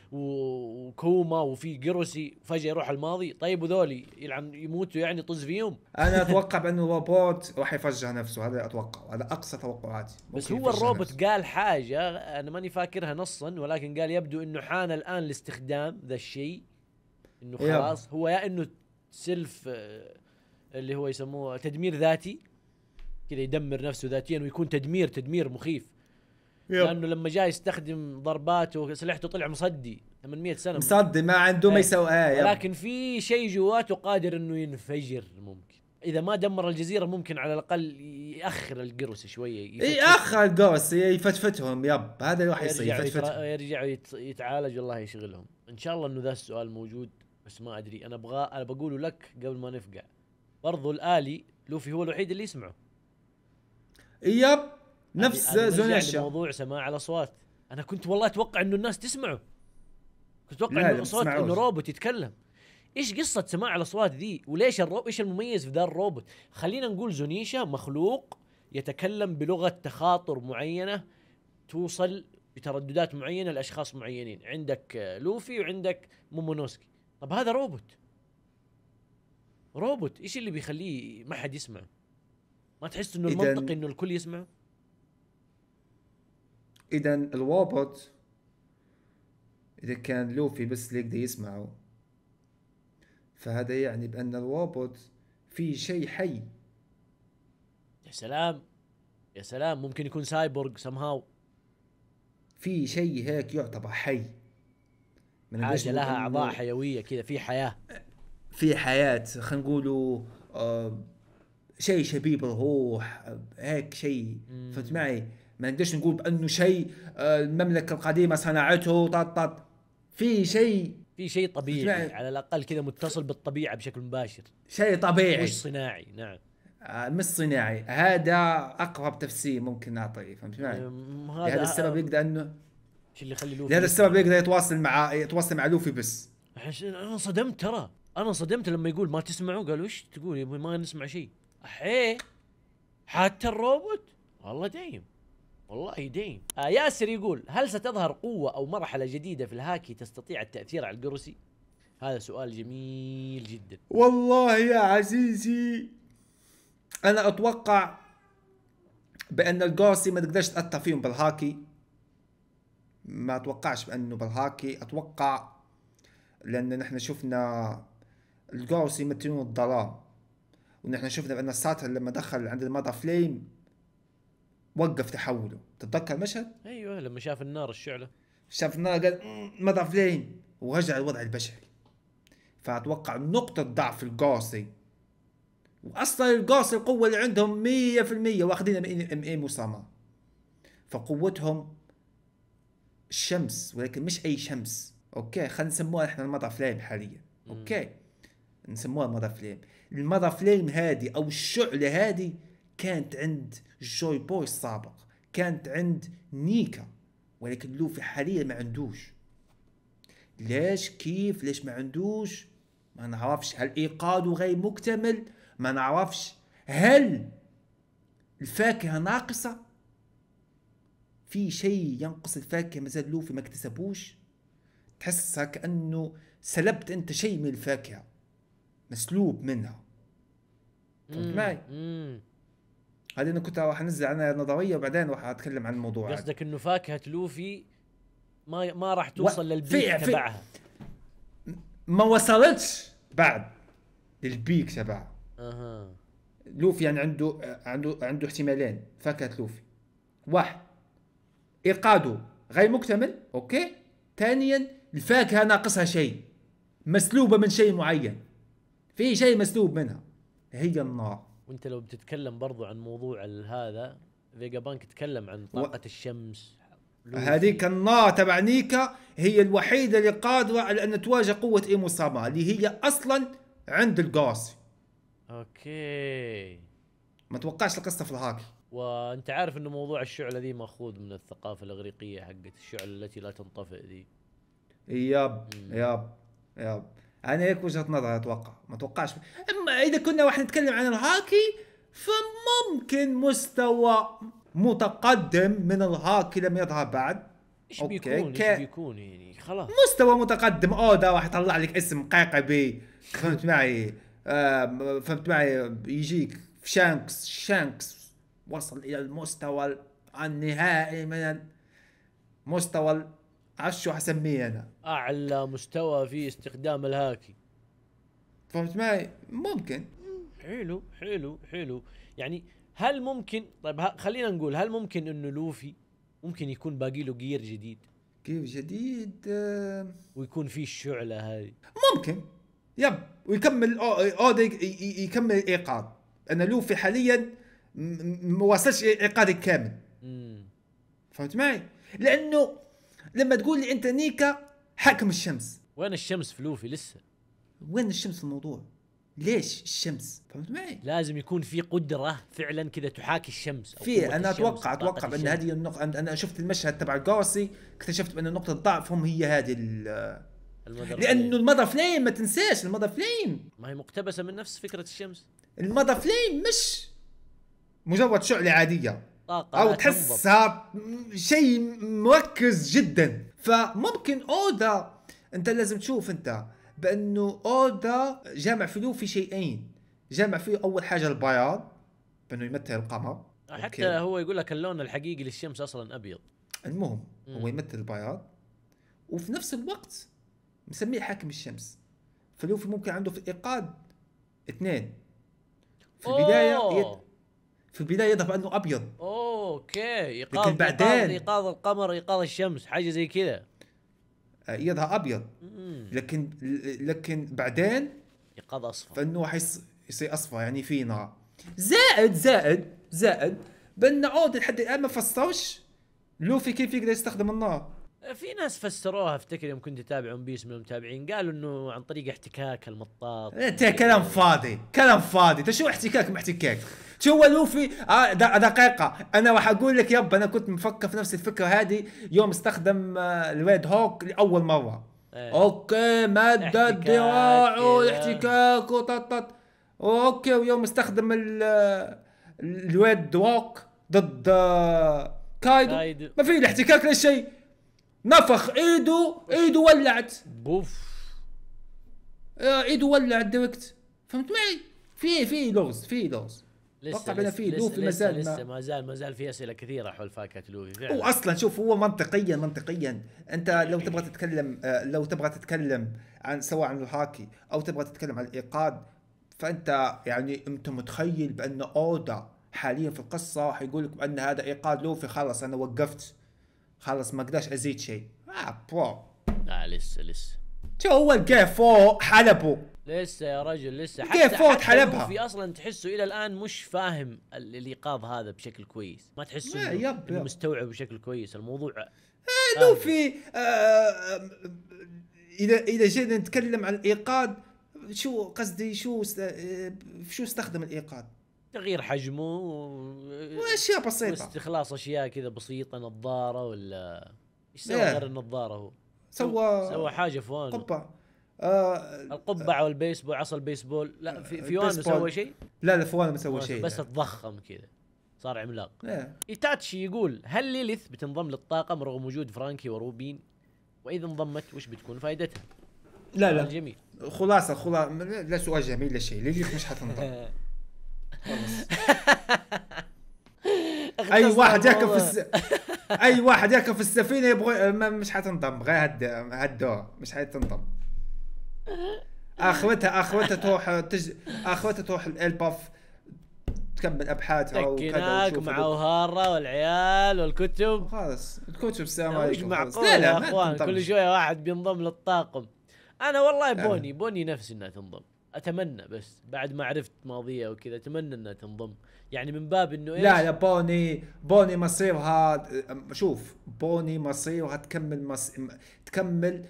وكوما وفي قرسي فجاه يروح الماضي طيب وذولي يلعن يموتوا يعني طز فيهم انا اتوقع بان الروبوت راح يفجر نفسه هذا اتوقع هذا اقصى توقعاتي بس هو الروبوت نفسه. قال حاجه انا ماني فاكرها نصا ولكن قال يبدو انه حان الان لاستخدام ذا الشيء انه خلاص هو يا انه سيلف آه، اللي هو يسموه تدمير ذاتي كذا يدمر نفسه ذاتيا ويكون تدمير تدمير مخيف لانه لما جاء يستخدم ضرباته سلاحته طلع مصدي 800 سنه مصدي ما عنده ما إيه. يسوي ايه لكن في شيء جواته قادر انه ينفجر ممكن اذا ما دمر الجزيره ممكن على الاقل ياخر القرص شويه ياخر القرص يفتفتهم يب هذا اللي راح يصير يفتفتهم يرجع يتعالج والله يشغلهم ان شاء الله انه ذا السؤال موجود بس ما ادري انا ابغى انا بقوله لك قبل ما نفقع برضو الالي لوفي هو الوحيد اللي يسمعه يب نفس زونيشا الشعب موضوع سماع الاصوات انا كنت والله اتوقع انه الناس تسمعه كنت اتوقع انه صوت انه روبوت يتكلم ايش قصه سماع الاصوات ذي وليش الرو... ايش المميز في ذا الروبوت خلينا نقول زونيشا مخلوق يتكلم بلغه تخاطر معينه توصل بترددات معينه لاشخاص معينين عندك آه، لوفي وعندك مومونوسكي طب هذا روبوت روبوت ايش اللي بيخليه ما حد يسمعه ما تحس انه المنطقي انه الكل يسمعه اذا الوابط اذا كان لوفي بس اللي يقدر يسمعه فهذا يعني بان الوابط في شيء حي يا سلام يا سلام ممكن يكون سايبورغ سمهاو في شيء هيك يعتبر حي من حاجه لها اعضاء حيويه كذا في حياه في حياه خلينا نقولوا آه شيء شبيب الروح هيك شيء فهمت معي ما نقدرش نقول بانه شيء آه، المملكه القديمه صنعته طط طط في شيء في شيء طبيعي يعني على الاقل كذا متصل بالطبيعه بشكل مباشر شيء طبيعي مش صناعي نعم آه، مش صناعي هذا اقرب تفسير ممكن نعطيه فهمت لهذا السبب يقدر انه ايش اللي يخلي لوفي لهذا السبب يقدر يتواصل مع يتواصل مع لوفي بس انا انصدمت ترى انا انصدمت لما يقول ما تسمعوا قالوا ايش تقول ما نسمع شيء حي حتى الروبوت والله دايم والله دين آه ياسر يقول هل ستظهر قوة أو مرحلة جديدة في الهاكي تستطيع التأثير على القرسي؟ هذا سؤال جميل جدا والله يا عزيزي أنا أتوقع بأن القرسي ما تقدرش تأثر فيهم بالهاكي ما أتوقعش بأنه بالهاكي أتوقع لأن نحن شفنا القرسي متنون الظلام ونحن شفنا بأن ساتر لما دخل عند المدى فليم وقف تحوله تتذكر المشهد؟ ايوه لما شاف النار الشعله شاف النار قال ضعف لين ورجع الوضع البشري فاتوقع نقطة ضعف القاصي واصلا القاصي القوة اللي عندهم 100% واخذين من ام ام وساما فقوتهم الشمس ولكن مش اي شمس اوكي خلينا نسموها احنا المضى فليم حاليا اوكي نسموها المضى فليم المضى فليم هذه او الشعلة هذه كانت عند جوي بوي السابق كانت عند نيكا ولكن لوفي حاليا ما عندوش ليش كيف ليش ما عندوش ما نعرفش هل ايقاده غير مكتمل ما نعرفش هل الفاكهه ناقصه في شيء ينقص الفاكهه مازال لوفي ما اكتسبوش تحسها كانه سلبت انت شيء من الفاكهه مسلوب منها فهمت معي؟ هذه انا كنت راح انزل عنها نظريه وبعدين راح اتكلم عن الموضوع قصدك انه فاكهه لوفي ما ما راح توصل و... للبيك تبعها في... ما وصلتش بعد للبيك تبعها اها لوفي يعني عنده عنده عنده احتمالين فاكهه لوفي واحد ايقاده غير مكتمل اوكي ثانيا الفاكهه ناقصها شيء مسلوبه من شيء معين في شيء مسلوب منها هي النار وانت لو بتتكلم برضو عن موضوع هذا فيجا بانك تكلم عن طاقة و... الشمس هذيك النار تبع نيكا هي الوحيدة اللي قادرة على أن تواجه قوة إيمو ساما اللي هي أصلا عند القاسي أوكي ما توقعش القصة في الهاكي وانت عارف انه موضوع الشعلة ذي ماخوذ من الثقافة الاغريقية حقت الشعلة التي لا تنطفئ ذي ياب ياب ياب انا هيك وجهه نظري اتوقع ما اتوقعش اما اذا كنا راح نتكلم عن الهاكي فممكن مستوى متقدم من الهاكي لم يظهر بعد ايش بيكون ك... ايش بيكون يعني خلاص مستوى متقدم اودا راح يطلع لك اسم قاقبي فهمت معي فهمت معي يجيك شانكس شانكس وصل الى المستوى النهائي من مستوى عرفت شو حسميه انا اعلى مستوى في استخدام الهاكي فهمت معي؟ ممكن حلو حلو حلو يعني هل ممكن طيب خلينا نقول هل ممكن انه لوفي ممكن يكون باقي له جير جديد جير جديد آه ويكون فيه الشعله هذه ممكن يب ويكمل اودا يكمل ايقاظ انا لوفي حاليا ما واصلش ايقاد كامل فهمت معي؟ لانه لما تقول لي انت نيكا حكم الشمس وين الشمس في لوفي لسه وين الشمس في الموضوع ليش الشمس فهمت معي لازم يكون في قدره فعلا كذا تحاكي الشمس في انا اتوقع اتوقع ان هذه النقطه انا شفت المشهد تبع القوسي اكتشفت بان نقطه ضعفهم هي هذه لانه المذر فليم ما تنساش المذر فليم ما هي مقتبسه من نفس فكره الشمس المذر فليم مش مجرد شعله عاديه طاقة او تحسها شيء مركز جدا فممكن اودا انت لازم تشوف انت بانه اودا جامع فيه في شيئين جامع فيه اول حاجه البياض بانه يمثل القمر حتى أوكي. هو يقول لك اللون الحقيقي للشمس اصلا ابيض المهم مم. هو يمثل البياض وفي نفس الوقت مسميه حاكم الشمس فلوفي ممكن عنده في الايقاد اثنين في البدايه في البدايه يظهر انه ابيض اوكي يقاض لكن بعدين ايقاظ القمر ايقاظ الشمس حاجه زي كذا آه، يظهر ابيض لكن لكن بعدين يقاض اصفر فانه حيصير اصفر يعني في نار زائد زائد زائد بان عود لحد الان ما فسرش لوفي كيف يقدر يستخدم النار في ناس فسروها افتكر يوم كنت اتابع ون بيس من المتابعين قالوا انه عن طريق احتكاك المطاط انت إيه، كلام فاضي كلام فاضي انت شو احتكاك ما احتكاك شو لوفي آه دقيقة انا راح اقول لك يب انا كنت مفكر في نفس الفكرة هذه يوم استخدم آه، الويد هوك لأول مرة ايه. اوكي مدد ذراعه إيه. الاحتكاك وططط اوكي ويوم استخدم الويد هوك ضد آه، كايدو ما في الاحتكاك للشيء نفخ ايده ايده ولعت بوف آه، ايده ولعت ديريكت فهمت معي؟ في في لغز في لغز اتوقع بان في لوفي ما زال لسه ما زال ما زال في اسئله كثيره حول فاكهه لوفي فعلا واصلا شوف هو منطقيا منطقيا انت لو تبغى تتكلم آه، لو تبغى تتكلم عن سواء عن الهاكي او تبغى تتكلم عن الايقاد فانت يعني انت متخيل بان اودا حاليا في القصه حيقول لك بان هذا ايقاد لوفي خلاص انا وقفت خلص ما اقدرش ازيد شيء اه برو لا لسه لسه شو هو الجيفو حلبه لسه يا رجل لسه حتى فوت حلبها في اصلا تحسه الى الان مش فاهم الايقاظ هذا بشكل كويس ما تحسه يب يب. مستوعب بشكل كويس الموضوع آه لو آه. في آه،, آه اذا اذا جينا نتكلم عن الايقاظ شو قصدي شو آه، شو استخدم الايقاظ تغيير حجمه واشياء بسيطه واستخلاص اشياء كذا بسيطه نظاره ولا ايش سوى غير النظاره هو؟ سوى سوى حاجه فوانه قبعه آه القبعه والبيسبول عصا البيسبول لا في فيوانو سوى شيء؟ لا لا فيوانو ما سوى شيء بس تضخم كذا صار عملاق ايه. ايتاتشي يقول هل ليليث بتنضم للطاقم رغم وجود فرانكي وروبين واذا انضمت وش بتكون فائدتها لا لا جميل خلاصه خلاصه لا سؤال جميل لا شيء ليليث مش حتنضم اي واحد ياكل في الس... اي واحد ياكل في السفينه يبغى مش حتنضم غير هاد هالدور مش حتنضم اخوتها اخوتها تروح تج... اخوتها تروح الالباف تكمل ابحاثها وكذا مع وهاره والعيال والكتب خلاص الكتب السلام عليكم لا لا اخوان كل شويه واحد بينضم للطاقم انا والله بوني بوني نفسي انها تنضم اتمنى بس بعد ما عرفت ماضيه وكذا اتمنى انها تنضم يعني من باب انه إيش؟ لا لا بوني بوني مصيرها شوف بوني مصيرها تكمل مص... تكمل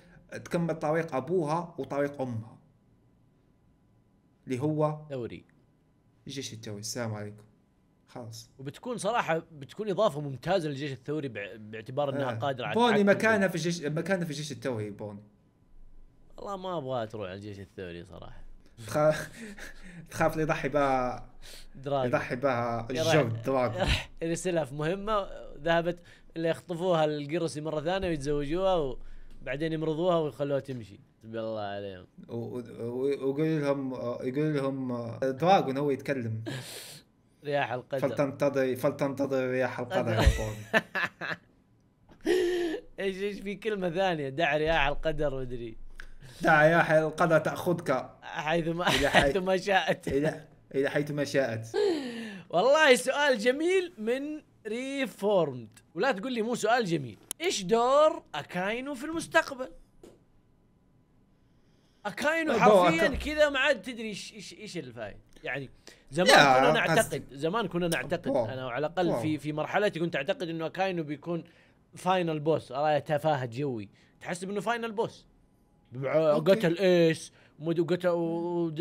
تكمل طريق ابوها وطريق امها اللي هو دوري الجيش الثوري السلام عليكم خلاص وبتكون صراحه بتكون اضافه ممتازه للجيش الثوري باعتبار انها آه. قادره على بوني مكانها في الجيش مكانها في الجيش الثوري بوني والله ما ابغى تروح على الجيش الثوري صراحه تخاف تخاف اللي يضحي بها دراجون يضحي بها الجو دراجون يرسلها في مهمه ذهبت اللي يخطفوها القرصي مره ثانيه ويتزوجوها وبعدين يمرضوها ويخلوها تمشي بالله عليهم ويقول لهم يقول لهم دراجون هو يتكلم رياح القدر فلتنتظري فلتنتظري رياح القدر يا ايش ايش في كلمه ثانيه دع رياح القدر مدري دع يا القدر تاخذك حيث ما حيث ما شاءت الى حيث ما شاءت والله سؤال جميل من ريفورمد ولا تقول لي مو سؤال جميل ايش دور اكاينو في المستقبل اكاينو حرفيا كذا ما عاد تدري ايش ايش ايش الفائده يعني زمان كنا نعتقد زمان كنا نعتقد انا على الاقل في في مرحلتي كنت اعتقد انه اكاينو بيكون فاينل بوس الله يتفاهد جوي تحسب انه فاينل بوس قتل ايس وقتل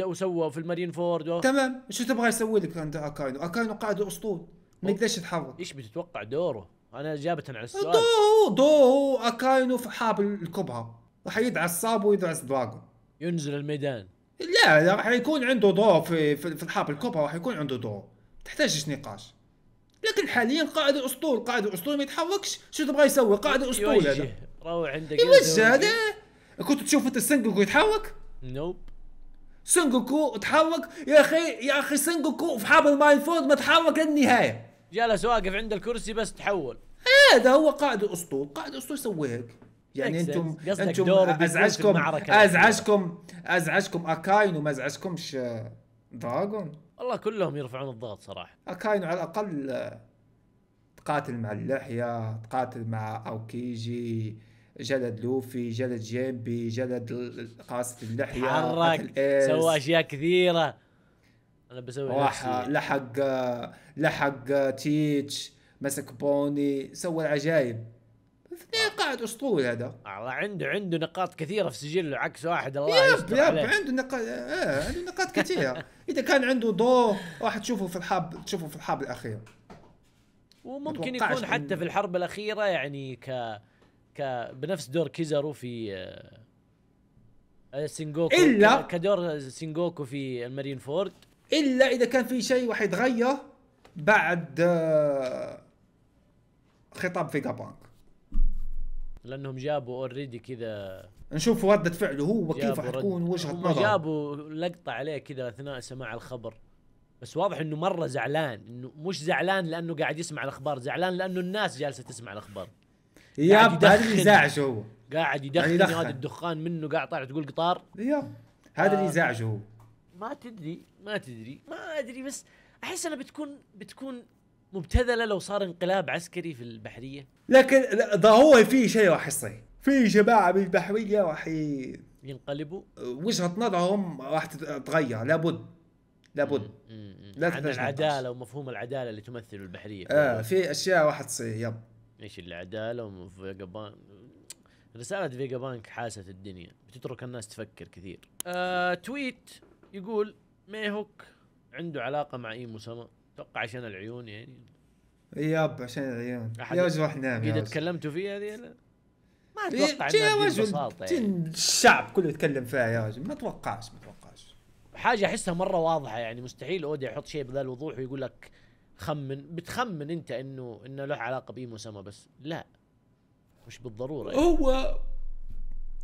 وسوى في المارين فورد تمام شو تبغى يسوي لك انت اكاينو اكاينو قاعد اسطول ما يقدرش يتحرك ايش بتتوقع دوره انا اجابه على السؤال دو دوره اكاينو في حاب الكبرى راح يدعس صابو ويدعس دراجون ينزل الميدان لا لا راح يكون عنده دور في في الحرب الكبرى راح يكون عنده دور تحتاجش نقاش لكن حاليا قائد الاسطول قائد الاسطول ما يتحركش شو تبغى يسوي قائد الاسطول هذا روح عندك يوجه هذا كنت تشوف انت سنجوكو يتحرك؟ نوب سنجوكو تحرك يا اخي يا اخي سنجوكو في حرب فورد ما تحرك للنهايه جلس واقف عند الكرسي بس تحول هذا هو قائد الاسطول قائد الاسطول يسوي هيك يعني انتم انتم ازعجكم ازعجكم ازعجكم اكاين وما ازعجكمش آه، دراجون والله كلهم يرفعون الضغط صراحه اكاين على الاقل آه، تقاتل مع اللحيه تقاتل مع اوكيجي جلد لوفي جلد جيمبي جلد قاصة اللحية تحرك سوى اشياء كثيرة انا بسوي راح لحق لحق تيتش مسك بوني سوى العجايب اثنين آه. قاعد اسطول هذا الله عنده عنده نقاط كثيره في سجله عكس واحد الله يستر عليه. عنده نقاط آه عنده نقاط كثيره اذا كان عنده ضوء راح تشوفه في الحرب تشوفه في الحرب الاخيره وممكن يكون حتى في الحرب الاخيره يعني ك ك... بنفس دور كيزارو في آه، آه، سينجوكو الا كدور سينجوكو في المارين فورد الا اذا كان في شيء راح يتغير بعد آه، خطاب فيجا بانك لانهم جابوا اوريدي كذا نشوف ردة فعله هو وكيف حتكون وجهة نظره جابوا لقطة عليه كذا اثناء سماع الخبر بس واضح انه مرة زعلان انه مش زعلان لانه قاعد يسمع الاخبار زعلان لانه الناس جالسة تسمع الاخبار ياب هذا اللي يزعجه هو قاعد يعني يدخن, يدخن. هذا الدخان منه قاعد طالع تقول قطار ياب هذا اللي يزعجه آه، هو ما تدري ما تدري ما ادري بس احس انها بتكون بتكون مبتذله لو صار انقلاب عسكري في البحريه لكن ده هو في شيء راح يصير في جماعه بالبحريه راح ينقلبوا وجهه نظرهم راح تتغير لابد لابد لا عن العداله ومفهوم العداله اللي تمثله البحريه اه في اشياء راح تصير يب ايش العداله وفيجا بانك رساله فيجا بانك حاست الدنيا بتترك الناس تفكر كثير آه تويت يقول ميهوك عنده علاقه مع ايمو سما اتوقع عشان العيون يعني ياب عشان العيون يا وجه واحد نام اذا تكلمتوا فيها هذه لا ما اتوقع يا وجه يعني. الشعب كله يتكلم فيها يا وجه ما اتوقعش ما اتوقعش حاجه احسها مره واضحه يعني مستحيل اودي يحط شيء بذا الوضوح ويقول لك تخمن بتخمن انت انه انه له علاقه بايمو سما بس لا مش بالضروره يعني. هو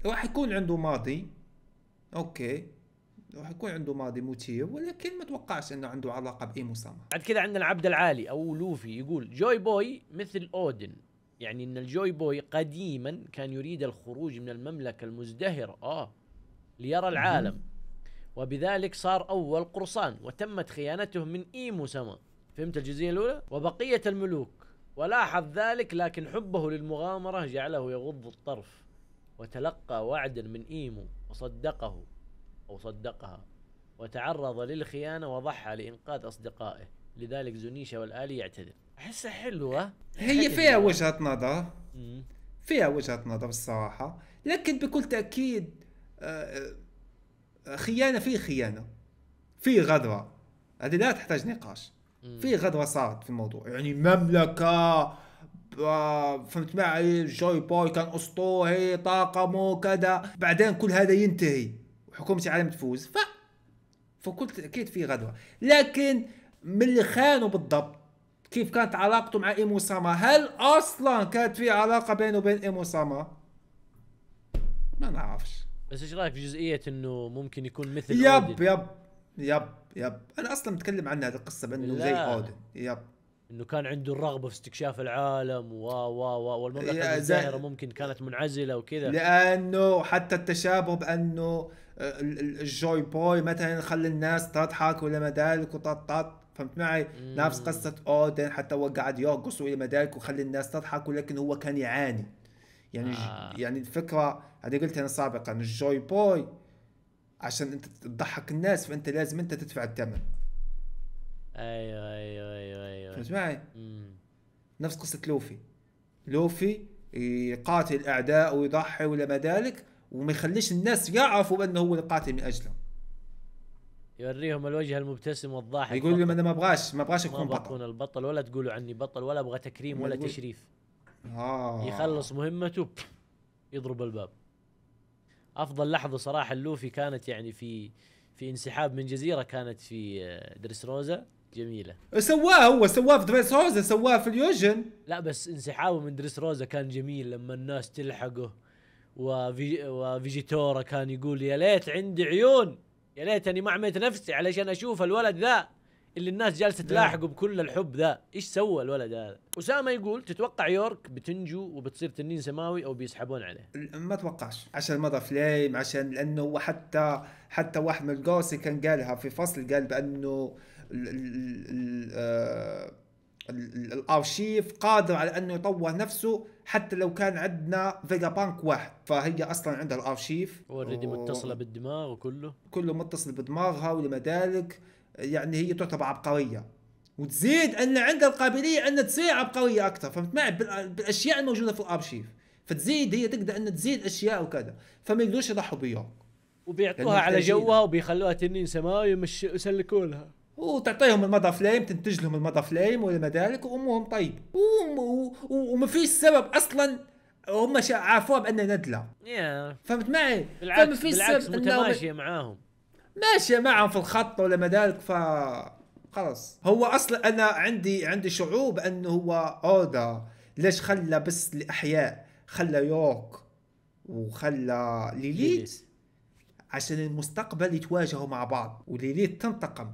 راح يكون عنده ماضي اوكي راح يكون عنده ماضي مثير ولكن ما توقعش انه عنده علاقه بايمو سما بعد كذا عندنا عبد العالي او لوفي يقول جوي بوي مثل اودن يعني ان الجوي بوي قديما كان يريد الخروج من المملكه المزدهره اه ليرى العالم وبذلك صار اول قرصان وتمت خيانته من ايمو سما فهمت الجزئية الأولى؟ وبقية الملوك ولاحظ ذلك لكن حبه للمغامرة جعله يغض الطرف وتلقى وعدا من إيمو وصدقه أو صدقها وتعرض للخيانة وضحى لإنقاذ أصدقائه لذلك زنيشا والآلي يعتذر أحسها حلوة هي فيها وجهة نظر فيها وجهة نظر الصراحة لكن بكل تأكيد آه، آه، خيانة في خيانة في غدرة هذه لا تحتاج نقاش في غدوه صارت في الموضوع يعني مملكه آه، فهمت معي جوي بوي كان اسطوري طاقمه كذا بعدين كل هذا ينتهي وحكومه العالم تفوز ف فقلت اكيد في غدوه لكن من اللي خانوا بالضبط كيف كانت علاقته مع ايمو ساما هل اصلا كانت في علاقه بينه وبين ايمو ساما ما نعرفش بس ايش رايك في جزئيه انه ممكن يكون مثل يب أودن. يب يب يب انا اصلا متكلم عن هذه القصه بانه زي اودن يب انه كان عنده الرغبه في استكشاف العالم و و و والمملكه الزاهره ممكن كانت منعزله وكذا لانه حتى التشابه بانه آه، الجوي بوي مثلا خلى الناس تضحك ولا مدالك وططط وتطط فهمت معي؟ نفس قصه اودن حتى هو قاعد يرقص ولا ما وخلى الناس تضحك ولكن هو كان يعاني يعني آه. يعني الفكره هذه قلتها انا سابقا الجوي بوي عشان انت تضحك الناس فانت لازم انت تدفع الثمن ايوه ايوه ايوه ايوه فهمت معي؟ نفس قصه لوفي لوفي يقاتل الاعداء ويضحي ولا ما ذلك وما يخليش الناس يعرفوا انه هو القاتل من اجله يوريهم الوجه المبتسم والضاحك يقول لهم انا ما ابغاش ما ابغاش اكون بطل اكون البطل ولا تقولوا عني بطل ولا ابغى تكريم ولا تشريف آه. يخلص مهمته يضرب الباب افضل لحظه صراحه اللوفي كانت يعني في في انسحاب من جزيره كانت في آه، درس روزا جميله سواه هو سواه في دريس روزا سواه في اليوجن لا بس انسحابه من دريس روزا كان جميل لما الناس تلحقه وفيجيتورا كان يقول يا ليت عندي عيون يا ليتني ما عميت نفسي علشان اشوف الولد ذا اللي الناس جالسه نعم. تلاحقه بكل الحب ذا ايش سوى الولد هذا اسامه يقول تتوقع يورك بتنجو وبتصير تنين سماوي او بيسحبون عليه ما اتوقعش عشان مضى فليم عشان لانه حتى حتى واحد من القوسي كان قالها في فصل قال بانه الـ الـ الـ آه، الارشيف قادر على انه يطور نفسه حتى لو كان عندنا فيجا بانك واحد فهي اصلا عندها الارشيف اوريدي و... متصله بالدماغ وكله كله متصل بدماغها ولما ذلك يعني هي تعتبر عبقريه وتزيد ان عندها القابليه ان تصير عبقريه اكثر فهمت معي بالاشياء الموجوده في الارشيف فتزيد هي تقدر ان تزيد اشياء وكذا فما يقدروش يضحوا بيورك وبيعطوها يعني على جوها وبيخلوها تنين سماوي مش يسلكونها وتعطيهم المدى فليم تنتج لهم المدى فليم وما ذلك وامهم طيب وما فيش سبب اصلا هم عافوها بانها ندله yeah. فهمت معي؟ بالعكس فما فيش سبب متماشيه معاهم ماشيه معهم في الخط ولا ما ف خلاص هو اصلا انا عندي عندي شعور بانه هو اودا ليش خلى بس الاحياء خلى يورك وخلى ليليت عشان المستقبل يتواجهوا مع بعض وليليت تنتقم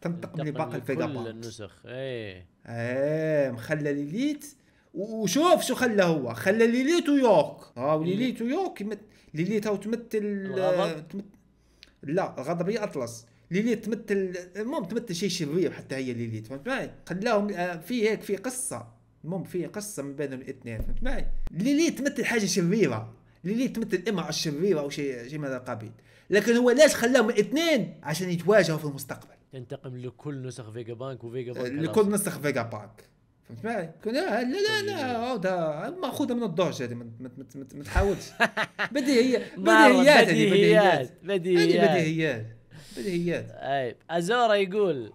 تنتقم لباقي الفيجابات كل النسخ ايه ايه مخلى ليليت وشوف شو خلى هو خلى ليليت ويورك اه وليليت ويورك ليليت تمثل تمثل لا الغضب هي اطلس ليليت تمثل المهم تمثل شيء شرير حتى هي ليليت فهمت معي خلاهم آه، في هيك في قصه المهم في قصه من بينهم الاثنين فهمت معي ليليت تمثل حاجه شريره ليليت تمثل امراه شريره او شيء شيء من هذا القبيل لكن هو ليش خلاهم الاثنين عشان يتواجهوا في المستقبل ينتقم لكل نسخ فيجا بانك وفيجا بانك لكل نسخ فيجا بانك فهمت معي؟ لا لا لا عاودها طيب. ماخوذه من الضوج هذه ما تحاولش بديهيات بديهيات بديهيات بديهيات بديهيات بديهيات طيب، اي ازورا يقول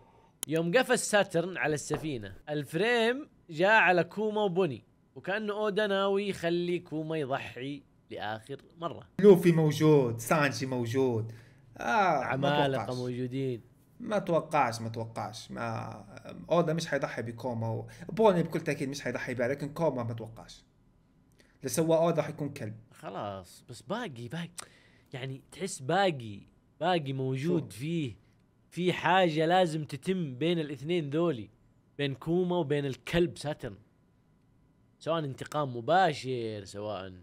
يوم قفز ساترن على السفينه الفريم جاء على كوما وبوني وكانه اودا ناوي يخلي كوما يضحي لاخر مره لوفي موجود سانشي موجود اه عمالقه موجودين ما توقعش ما توقعش ما اودا مش حيضحي بكوما و... بوني بكل تاكيد مش حيضحي بها لكن كوما ما توقعش اللي سواه اودا حيكون كلب خلاص بس باقي باقي يعني تحس باقي باقي موجود شو. فيه في حاجه لازم تتم بين الاثنين ذولي بين كوما وبين الكلب ساترن سواء انتقام مباشر سواء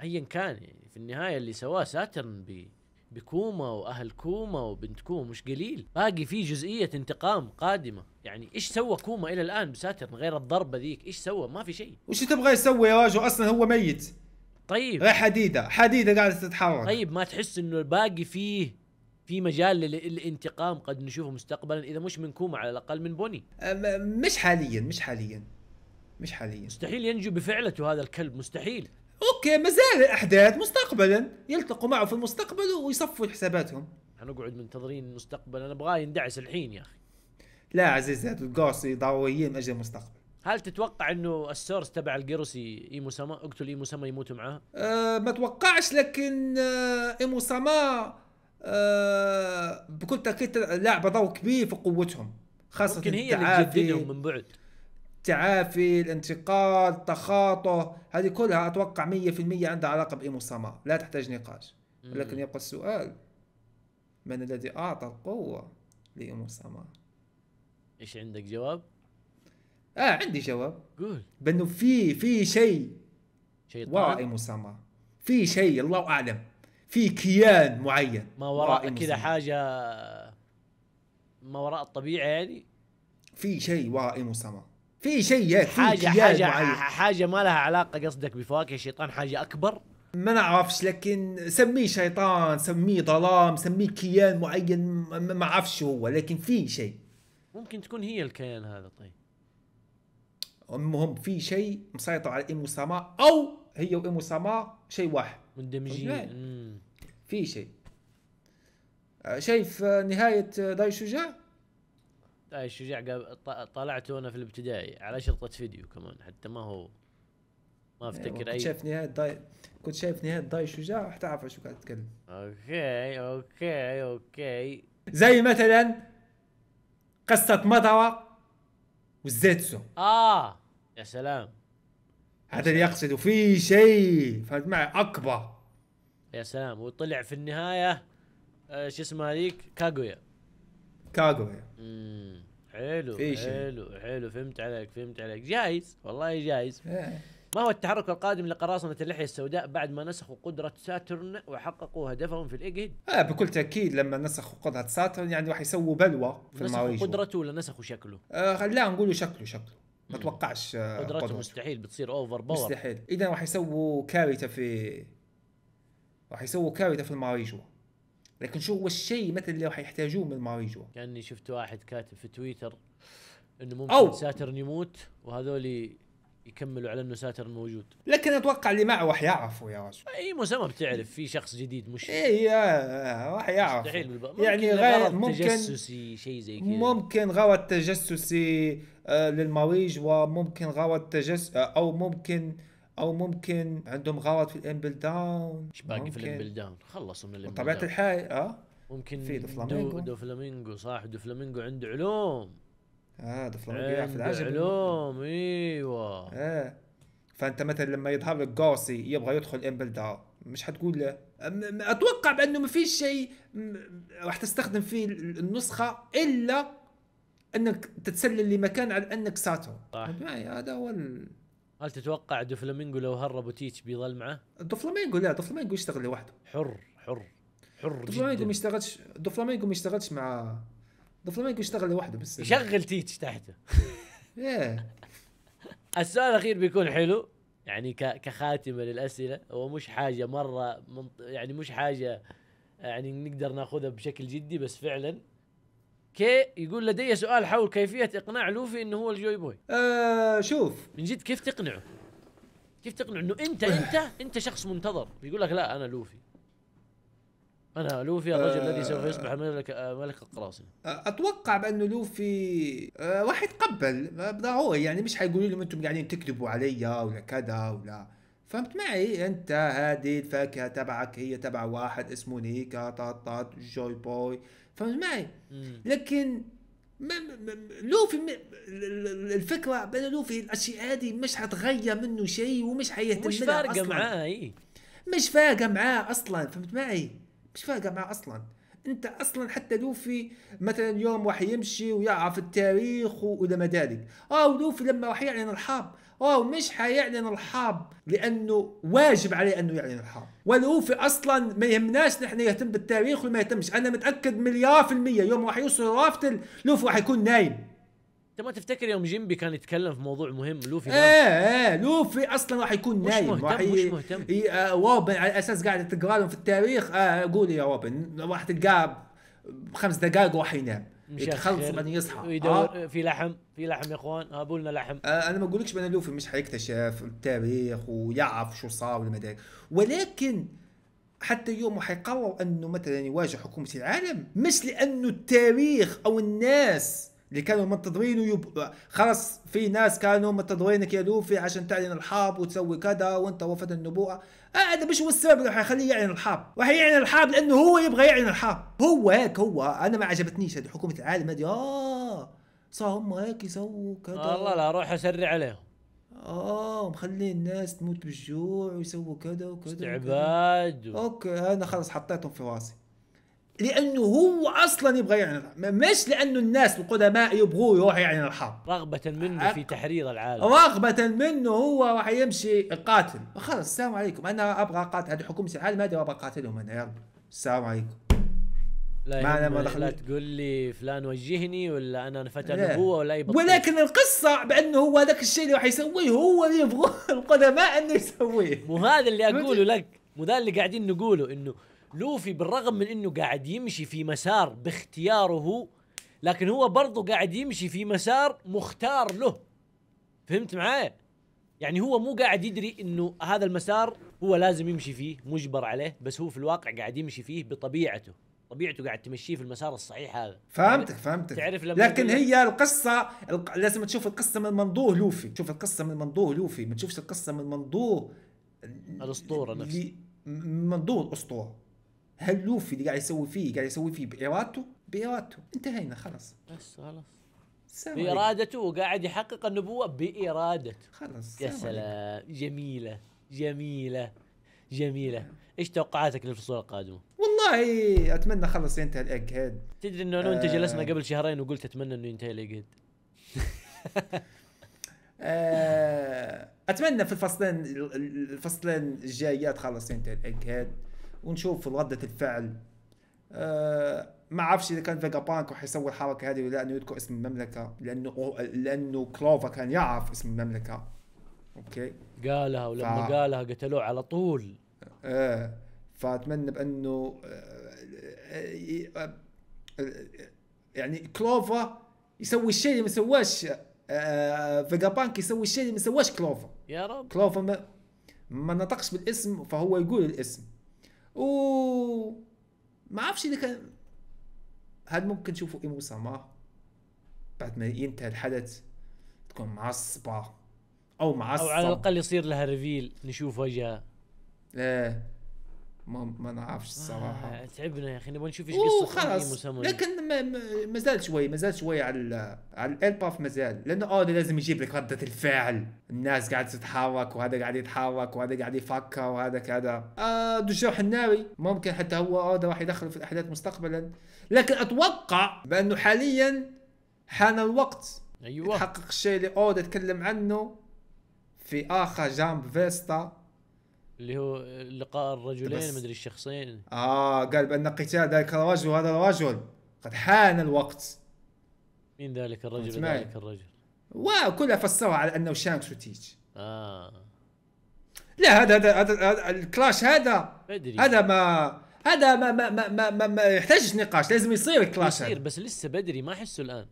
ايا كان يعني في النهايه اللي سواه ساترن بي بكوما واهل كوما وبنت كوما مش قليل باقي في جزئيه انتقام قادمه يعني ايش سوى كوما الى الان من غير الضربه ذيك ايش سوى ما في شيء وش تبغى يسوي يا راجل اصلا هو ميت طيب غير إيه، حديده حديده قاعده تتحرك طيب ما تحس انه باقي فيه في مجال للانتقام قد نشوفه مستقبلا اذا مش من كوما على الاقل من بوني مش حاليا مش حاليا مش حاليا مستحيل ينجو بفعلته هذا الكلب مستحيل اوكي مازال الاحداث مستقبلا يلتقوا معه في المستقبل ويصفوا حساباتهم هنقعد منتظرين المستقبل انا ابغاه يندعس الحين يا اخي لا عزيزي القوسي من اجل المستقبل هل تتوقع انه السورس تبع القرصي ايمو سما اقتل ايمو سما يموت معاه؟ أه ما اتوقعش لكن أه، ايمو سما أه بكل تاكيد لعبه ضوء كبير في قوتهم خاصه ممكن هي اللي تجددهم من بعد التعافي الانتقال تخاطه هذه كلها اتوقع 100% عندها علاقه بايمو ساما لا تحتاج نقاش ولكن يبقى السؤال من الذي اعطى القوه لايمو ساما ايش عندك جواب اه عندي جواب قول بانه في في شيء شيء وراء ايمو ساما في شيء الله اعلم في كيان معين ما وراء, وراء كذا حاجه ما وراء الطبيعه يعني في شيء وراء ايمو ساما في شيء ياك حاجه حاجه معين. حاجه ما لها علاقه قصدك بفواكه الشيطان حاجه اكبر ما نعرفش لكن سميه شيطان سميه ظلام سميه كيان معين ما اعرفش هو لكن في شيء ممكن تكون هي الكيان هذا طيب المهم في شيء مسيطر على ام سما او هي وام سما شيء واحد مندمجين طيب. في شيء آه، شايف آه، نهايه آه، داي شجاع الشجاع طلعت وانا في الابتدائي على شرطه فيديو كمان حتى ما هو ما إيه، افتكر اي شايف نهايه داي كنت شايف نهايه داي شجاع حتعرف شو قاعد تتكلم اوكي اوكي اوكي زي مثلا قصه مطوه والزيتسو اه يا سلام هذا اللي يقصده في شيء فهمت معي اكبر يا سلام وطلع في النهايه آه، شو اسمه هذيك كاغويا كاغويا يعني. حلو حلو حلو فهمت عليك فهمت عليك جايز والله جايز إيه. ما هو التحرك القادم لقراصنة اللحية السوداء بعد ما نسخوا قدرة ساترن وحققوا هدفهم في الإجهد؟ آه بكل تأكيد لما نسخوا قدرة ساترن يعني راح يسووا بلوى في المواجهة نسخوا قدرته ولا نسخوا شكله؟ آه لا نقولوا شكله شكله ما اتوقعش آه قدرته, قدرته مستحيل بتصير اوفر باور مستحيل اذا راح يسووا كارثه في راح يسووا كارثه في الماريجوا لكن شو هو الشيء مثلا اللي راح يحتاجوه من جوا كاني شفت واحد كاتب في تويتر انه ممكن أو. ساترن يموت وهذول يكملوا على انه ساترن موجود لكن اتوقع اللي معه راح يعرفوا يا رجل اي ما بتعرف في شخص جديد مش اي راح يعرف مستحيل يعني غير ممكن تجسسي شيء زي كذا ممكن غرض تجسسي آه للمريج وممكن غرض تجس آه او ممكن او ممكن عندهم غلط في الانبل داون ايش باقي في الانبل داون خلصوا من الانبل طبيعه الحال اه ممكن في دوفلامينجو دوفلامينجو صح دوفلامينجو عنده علوم اه دوفلامينجو يلعب في عنده علوم ايوه اه فانت مثلا لما يظهر لك جوسي يبغى يدخل امبل داون مش حتقول له اتوقع بانه ما فيش شيء راح تستخدم فيه النسخه الا انك تتسلل لمكان على انك ساتو صح يعني هذا هو هل تتوقع دوفلامينجو لو هربوا تيتش بيظل معه؟ دوفلامينجو لا دوفلامينجو يشتغل لوحده حر حر حر دوفلامينجو ما يشتغلش دوفلامينجو ما يشتغلش مع دوفلامينجو يشتغل لوحده بس يشغل تيتش تحته السؤال الاخير بيكون حلو يعني كخاتمه للاسئله هو مش حاجه مره منط... يعني مش حاجه يعني نقدر ناخذها بشكل جدي بس فعلا كي يقول لدي سؤال حول كيفية إقناع لوفي إنه هو الجوي بوي آه شوف من جد كيف تقنعه؟ كيف تقنعه إنه أنت أنت أنت شخص منتظر يقول لك لا أنا لوفي أنا لوفي الرجل آه الذي سوف يصبح ملك آه، ملك القراصنة آه، أتوقع بأنه لوفي آه راح يتقبل هو يعني مش حيقولوا لهم أنتم قاعدين تكذبوا علي ولا كذا ولا فهمت معي انت هذه الفاكهه تبعك هي تبع واحد اسمه نيكا طاطات جوي بوي فهمت معي لكن لوفي الفكره بين لوفي الاشياء هذه مش حتغير منه شيء ومش حيهتم مش فارقه معاه اي مش فارقه معاه اصلا فهمت معي مش فارقه معاه اصلا انت اصلا حتى لوفي مثلا يوم راح يمشي ويعرف التاريخ ولما ذلك اه ولوفي لما راح يعلن الحرب اوه مش حيعلن الحرب لأنه واجب عليه أنه يعلن الحرب والوفي أصلا ما يهمناش نحن يهتم بالتاريخ وما يهتمش أنا متأكد مليار في المية يوم راح يوصل رافت لوفي راح يكون نايم انت ما تفتكر يوم جيمبي كان يتكلم في موضوع مهم لوفي ايه ايه لوفي اصلا راح يكون نايم مش مهتم مش مهتم ي... آه روبن على اساس قاعد تقرا لهم في التاريخ آه قول يا روبن راح تلقاه خمس دقائق وراح ينام يتخلص بعدين يصحى ويدور آه؟ في لحم في لحم يا اخوان ابو آه، لنا لحم آه انا ما اقولكش بان لوفي مش حيكتشف التاريخ ويعرف شو صار ولا ولكن حتى يوم حيقرر انه مثلا يواجه حكومه العالم مش لانه التاريخ او الناس اللي كانوا منتظرين ويب... خلاص في ناس كانوا منتظرينك يا لوفي عشان تعلن الحرب وتسوي كذا وانت وفد النبوءه هذا مش هو السبب اللي راح يخليه يعلن الحرب راح يعلن الحرب لانه هو يبغى يعلن الحرب هو هيك هو انا ما عجبتنيش هذه حكومه العالم هذه اه صار هم هيك يسووا كذا والله لا اروح اسرع عليهم اه مخلي الناس تموت بالجوع ويسووا كذا وكذا استعباد و... اوكي انا خلاص حطيتهم في راسي لانه هو اصلا يبغى يعلن الحرب مش لانه الناس القدماء يبغوه يروح يعلن الحرب رغبة منه أه؟ في تحرير العالم رغبة منه هو راح يمشي القاتل خلاص السلام عليكم انا ابغى اقاتل هذه حكومة العالم ما ابغى اقاتلهم انا يلا السلام عليكم لا ما أنا لا تقول لي فلان وجهني ولا انا فتى نبوه ولا اي ولكن القصه بانه هو هذاك الشيء اللي راح يسويه هو اللي يبغوه القدماء انه يسويه مو هذا اللي اقوله لك مو ذا اللي قاعدين نقوله انه لوفي بالرغم من انه قاعد يمشي في مسار باختياره لكن هو برضه قاعد يمشي في مسار مختار له فهمت معايا يعني هو مو قاعد يدري انه هذا المسار هو لازم يمشي فيه مجبر عليه بس هو في الواقع قاعد يمشي فيه بطبيعته طبيعته قاعد تمشيه في المسار الصحيح هذا فهمتك فهمتك تعرف لما لكن هي القصه لازم تشوف القصه من منظور لوفي تشوف القصه من منظور لوفي ما تشوفش القصه من منظور الاسطوره نفسها من منظور الاسطوره هل لوفي اللي قاعد يسوي فيه قاعد يسوي فيه بارادته بارادته انتهينا خلاص بس خلاص بارادته وقاعد يحقق النبوه بارادته خلاص يا سلام جميله جميله جميله ايش توقعاتك للفصول القادمه والله اتمنى خلص ينتهي الايج هيد تدري انه انا وانت آه. جلسنا قبل شهرين وقلت اتمنى انه ينتهي الايج هيد آه، اتمنى في الفصلين الفصلين الجايات خلص ينتهي الايج هيد ونشوف ردة الفعل أه، ما اعرفش اذا كان فيجا بانك راح يسوي الحركه هذه ولا انه يذكر اسم المملكه لانه لانه كلوفا كان يعرف اسم المملكه اوكي قالها ولما ف... قالها قتلوه على طول ايه فاتمنى بانه أه، أه، يعني كلوفا يسوي الشيء اللي ما سواش فيجا بانك يسوي الشيء اللي ما سواش كلوفا يا رب كلوفا ما, ما نطقش بالاسم فهو يقول الاسم و ما عرفتش اذا كان هاد ممكن تشوفوا ايمو ساما بعد ما ينتهي الحدث تكون معصبه او معصبه او على الاقل يصير لها ريفيل نشوف وجهها ايه ما ما نعرفش الصراحه آه تعبنا يا اخي نبغى نشوف ايش قصه خلاص لكن مازال شوي مازال شوي على على الالباف مازال لانه اودي آه، لازم يجيب لك رده الفعل الناس قاعده تتحرك وهذا قاعد يتحرك وهذا قاعد يفكر وهذا كذا آه دجوح الناوي ممكن حتى هو اودي آه، راح يدخله في الاحداث مستقبلا لكن اتوقع بانه حاليا حان الوقت ايوه يحقق الشيء اللي اودا آه، تكلم عنه في اخر جامب فيستا اللي هو لقاء الرجلين مدري الشخصين اه قال بان قتال ذلك الرجل وهذا الرجل قد حان الوقت مين ذلك الرجل ذلك الرجل وكلها فسرها على انه شانكس وتيتش اه لا هذا هذا هذا الكلاش هذا بدري هذا ما هذا ما ما ما ما, ما, ما يحتاج نقاش لازم يصير الكلاش يصير بس لسه بدري ما احسه الان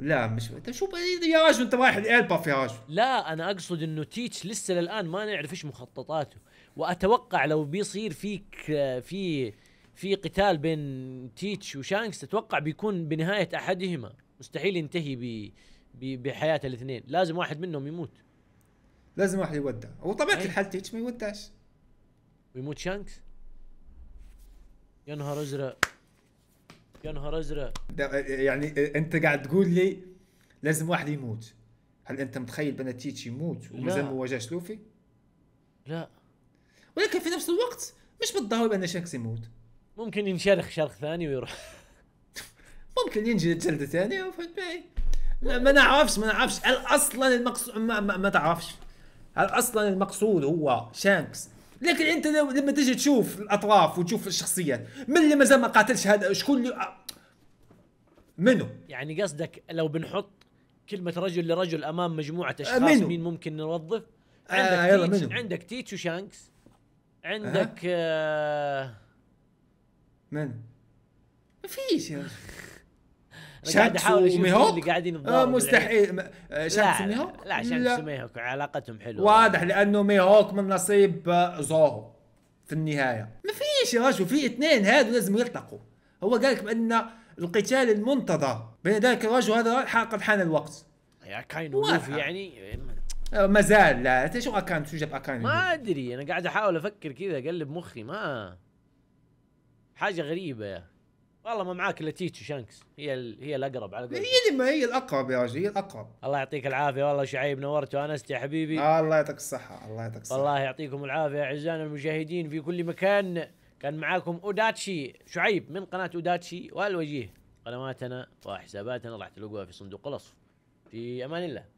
لا مش انت شو يا رجل انت رايح الالبا يا رجل لا انا اقصد انه تيتش لسه للان ما نعرف ايش مخططاته واتوقع لو بيصير فيك في في قتال بين تيتش وشانكس اتوقع بيكون بنهايه احدهما مستحيل ينتهي ب بحياه الاثنين لازم واحد منهم يموت لازم واحد يودع وطبيعة الحال تيتش ما يودعش ويموت شانكس يا نهار ازرق يا نهار ازرق يعني انت قاعد تقول لي لازم واحد يموت هل انت متخيل بان تيتش يموت وما زال ما واجهش لوفي؟ لا ولكن في نفس الوقت مش بالضروري بان شانكس يموت ممكن ينشرخ شرخ ثاني ويروح ممكن ينجلد جلده ثانيه فهمت معي ما نعرفش ما نعرفش هل اصلا المقصود ما, ما, ما تعرفش هل اصلا المقصود هو شانكس لكن انت لما تجي تشوف الاطراف وتشوف الشخصيات من اللي مازال ما قاتلش هذا شكون اللي منو يعني قصدك لو بنحط كلمة رجل لرجل امام مجموعة اشخاص منو؟ مين ممكن نوظف آه، عندك آه تيتش منو؟ عندك تيتش وشانكس عندك آه, آه، من؟ ما فيش يا قاعد احاول اللي قاعدين آه مستحيل آه، شانكس وميهوك؟ لا, لا شانكس وميهوك علاقتهم حلوه واضح لانه ميهوك من نصيب آه، زوهو في النهايه ما فيش يا رجل في اثنين هذا لازم يلتقوا هو قال لك بان القتال المنتظر بين ذلك الرجل هذا حاق حان الوقت يا كاينو يعني أه، ما زال لا انت شو اكانت شو جاب اكانت ما ادري انا قاعد احاول افكر كذا اقلب مخي ما حاجه غريبه يا والله ما معاك الا تيتشو شانكس هي هي الاقرب على قولتك هي اللي ما هي الاقرب يا رجل هي الاقرب الله يعطيك العافيه والله شعيب نورت وانست يا حبيبي آه الله يعطيك الصحه الله يعطيك الصحه والله يعطيكم العافيه اعزائنا المشاهدين في كل مكان كان معاكم اوداتشي شعيب من قناه اوداتشي والوجيه قنواتنا وحساباتنا راح تلقوها في صندوق الوصف في امان الله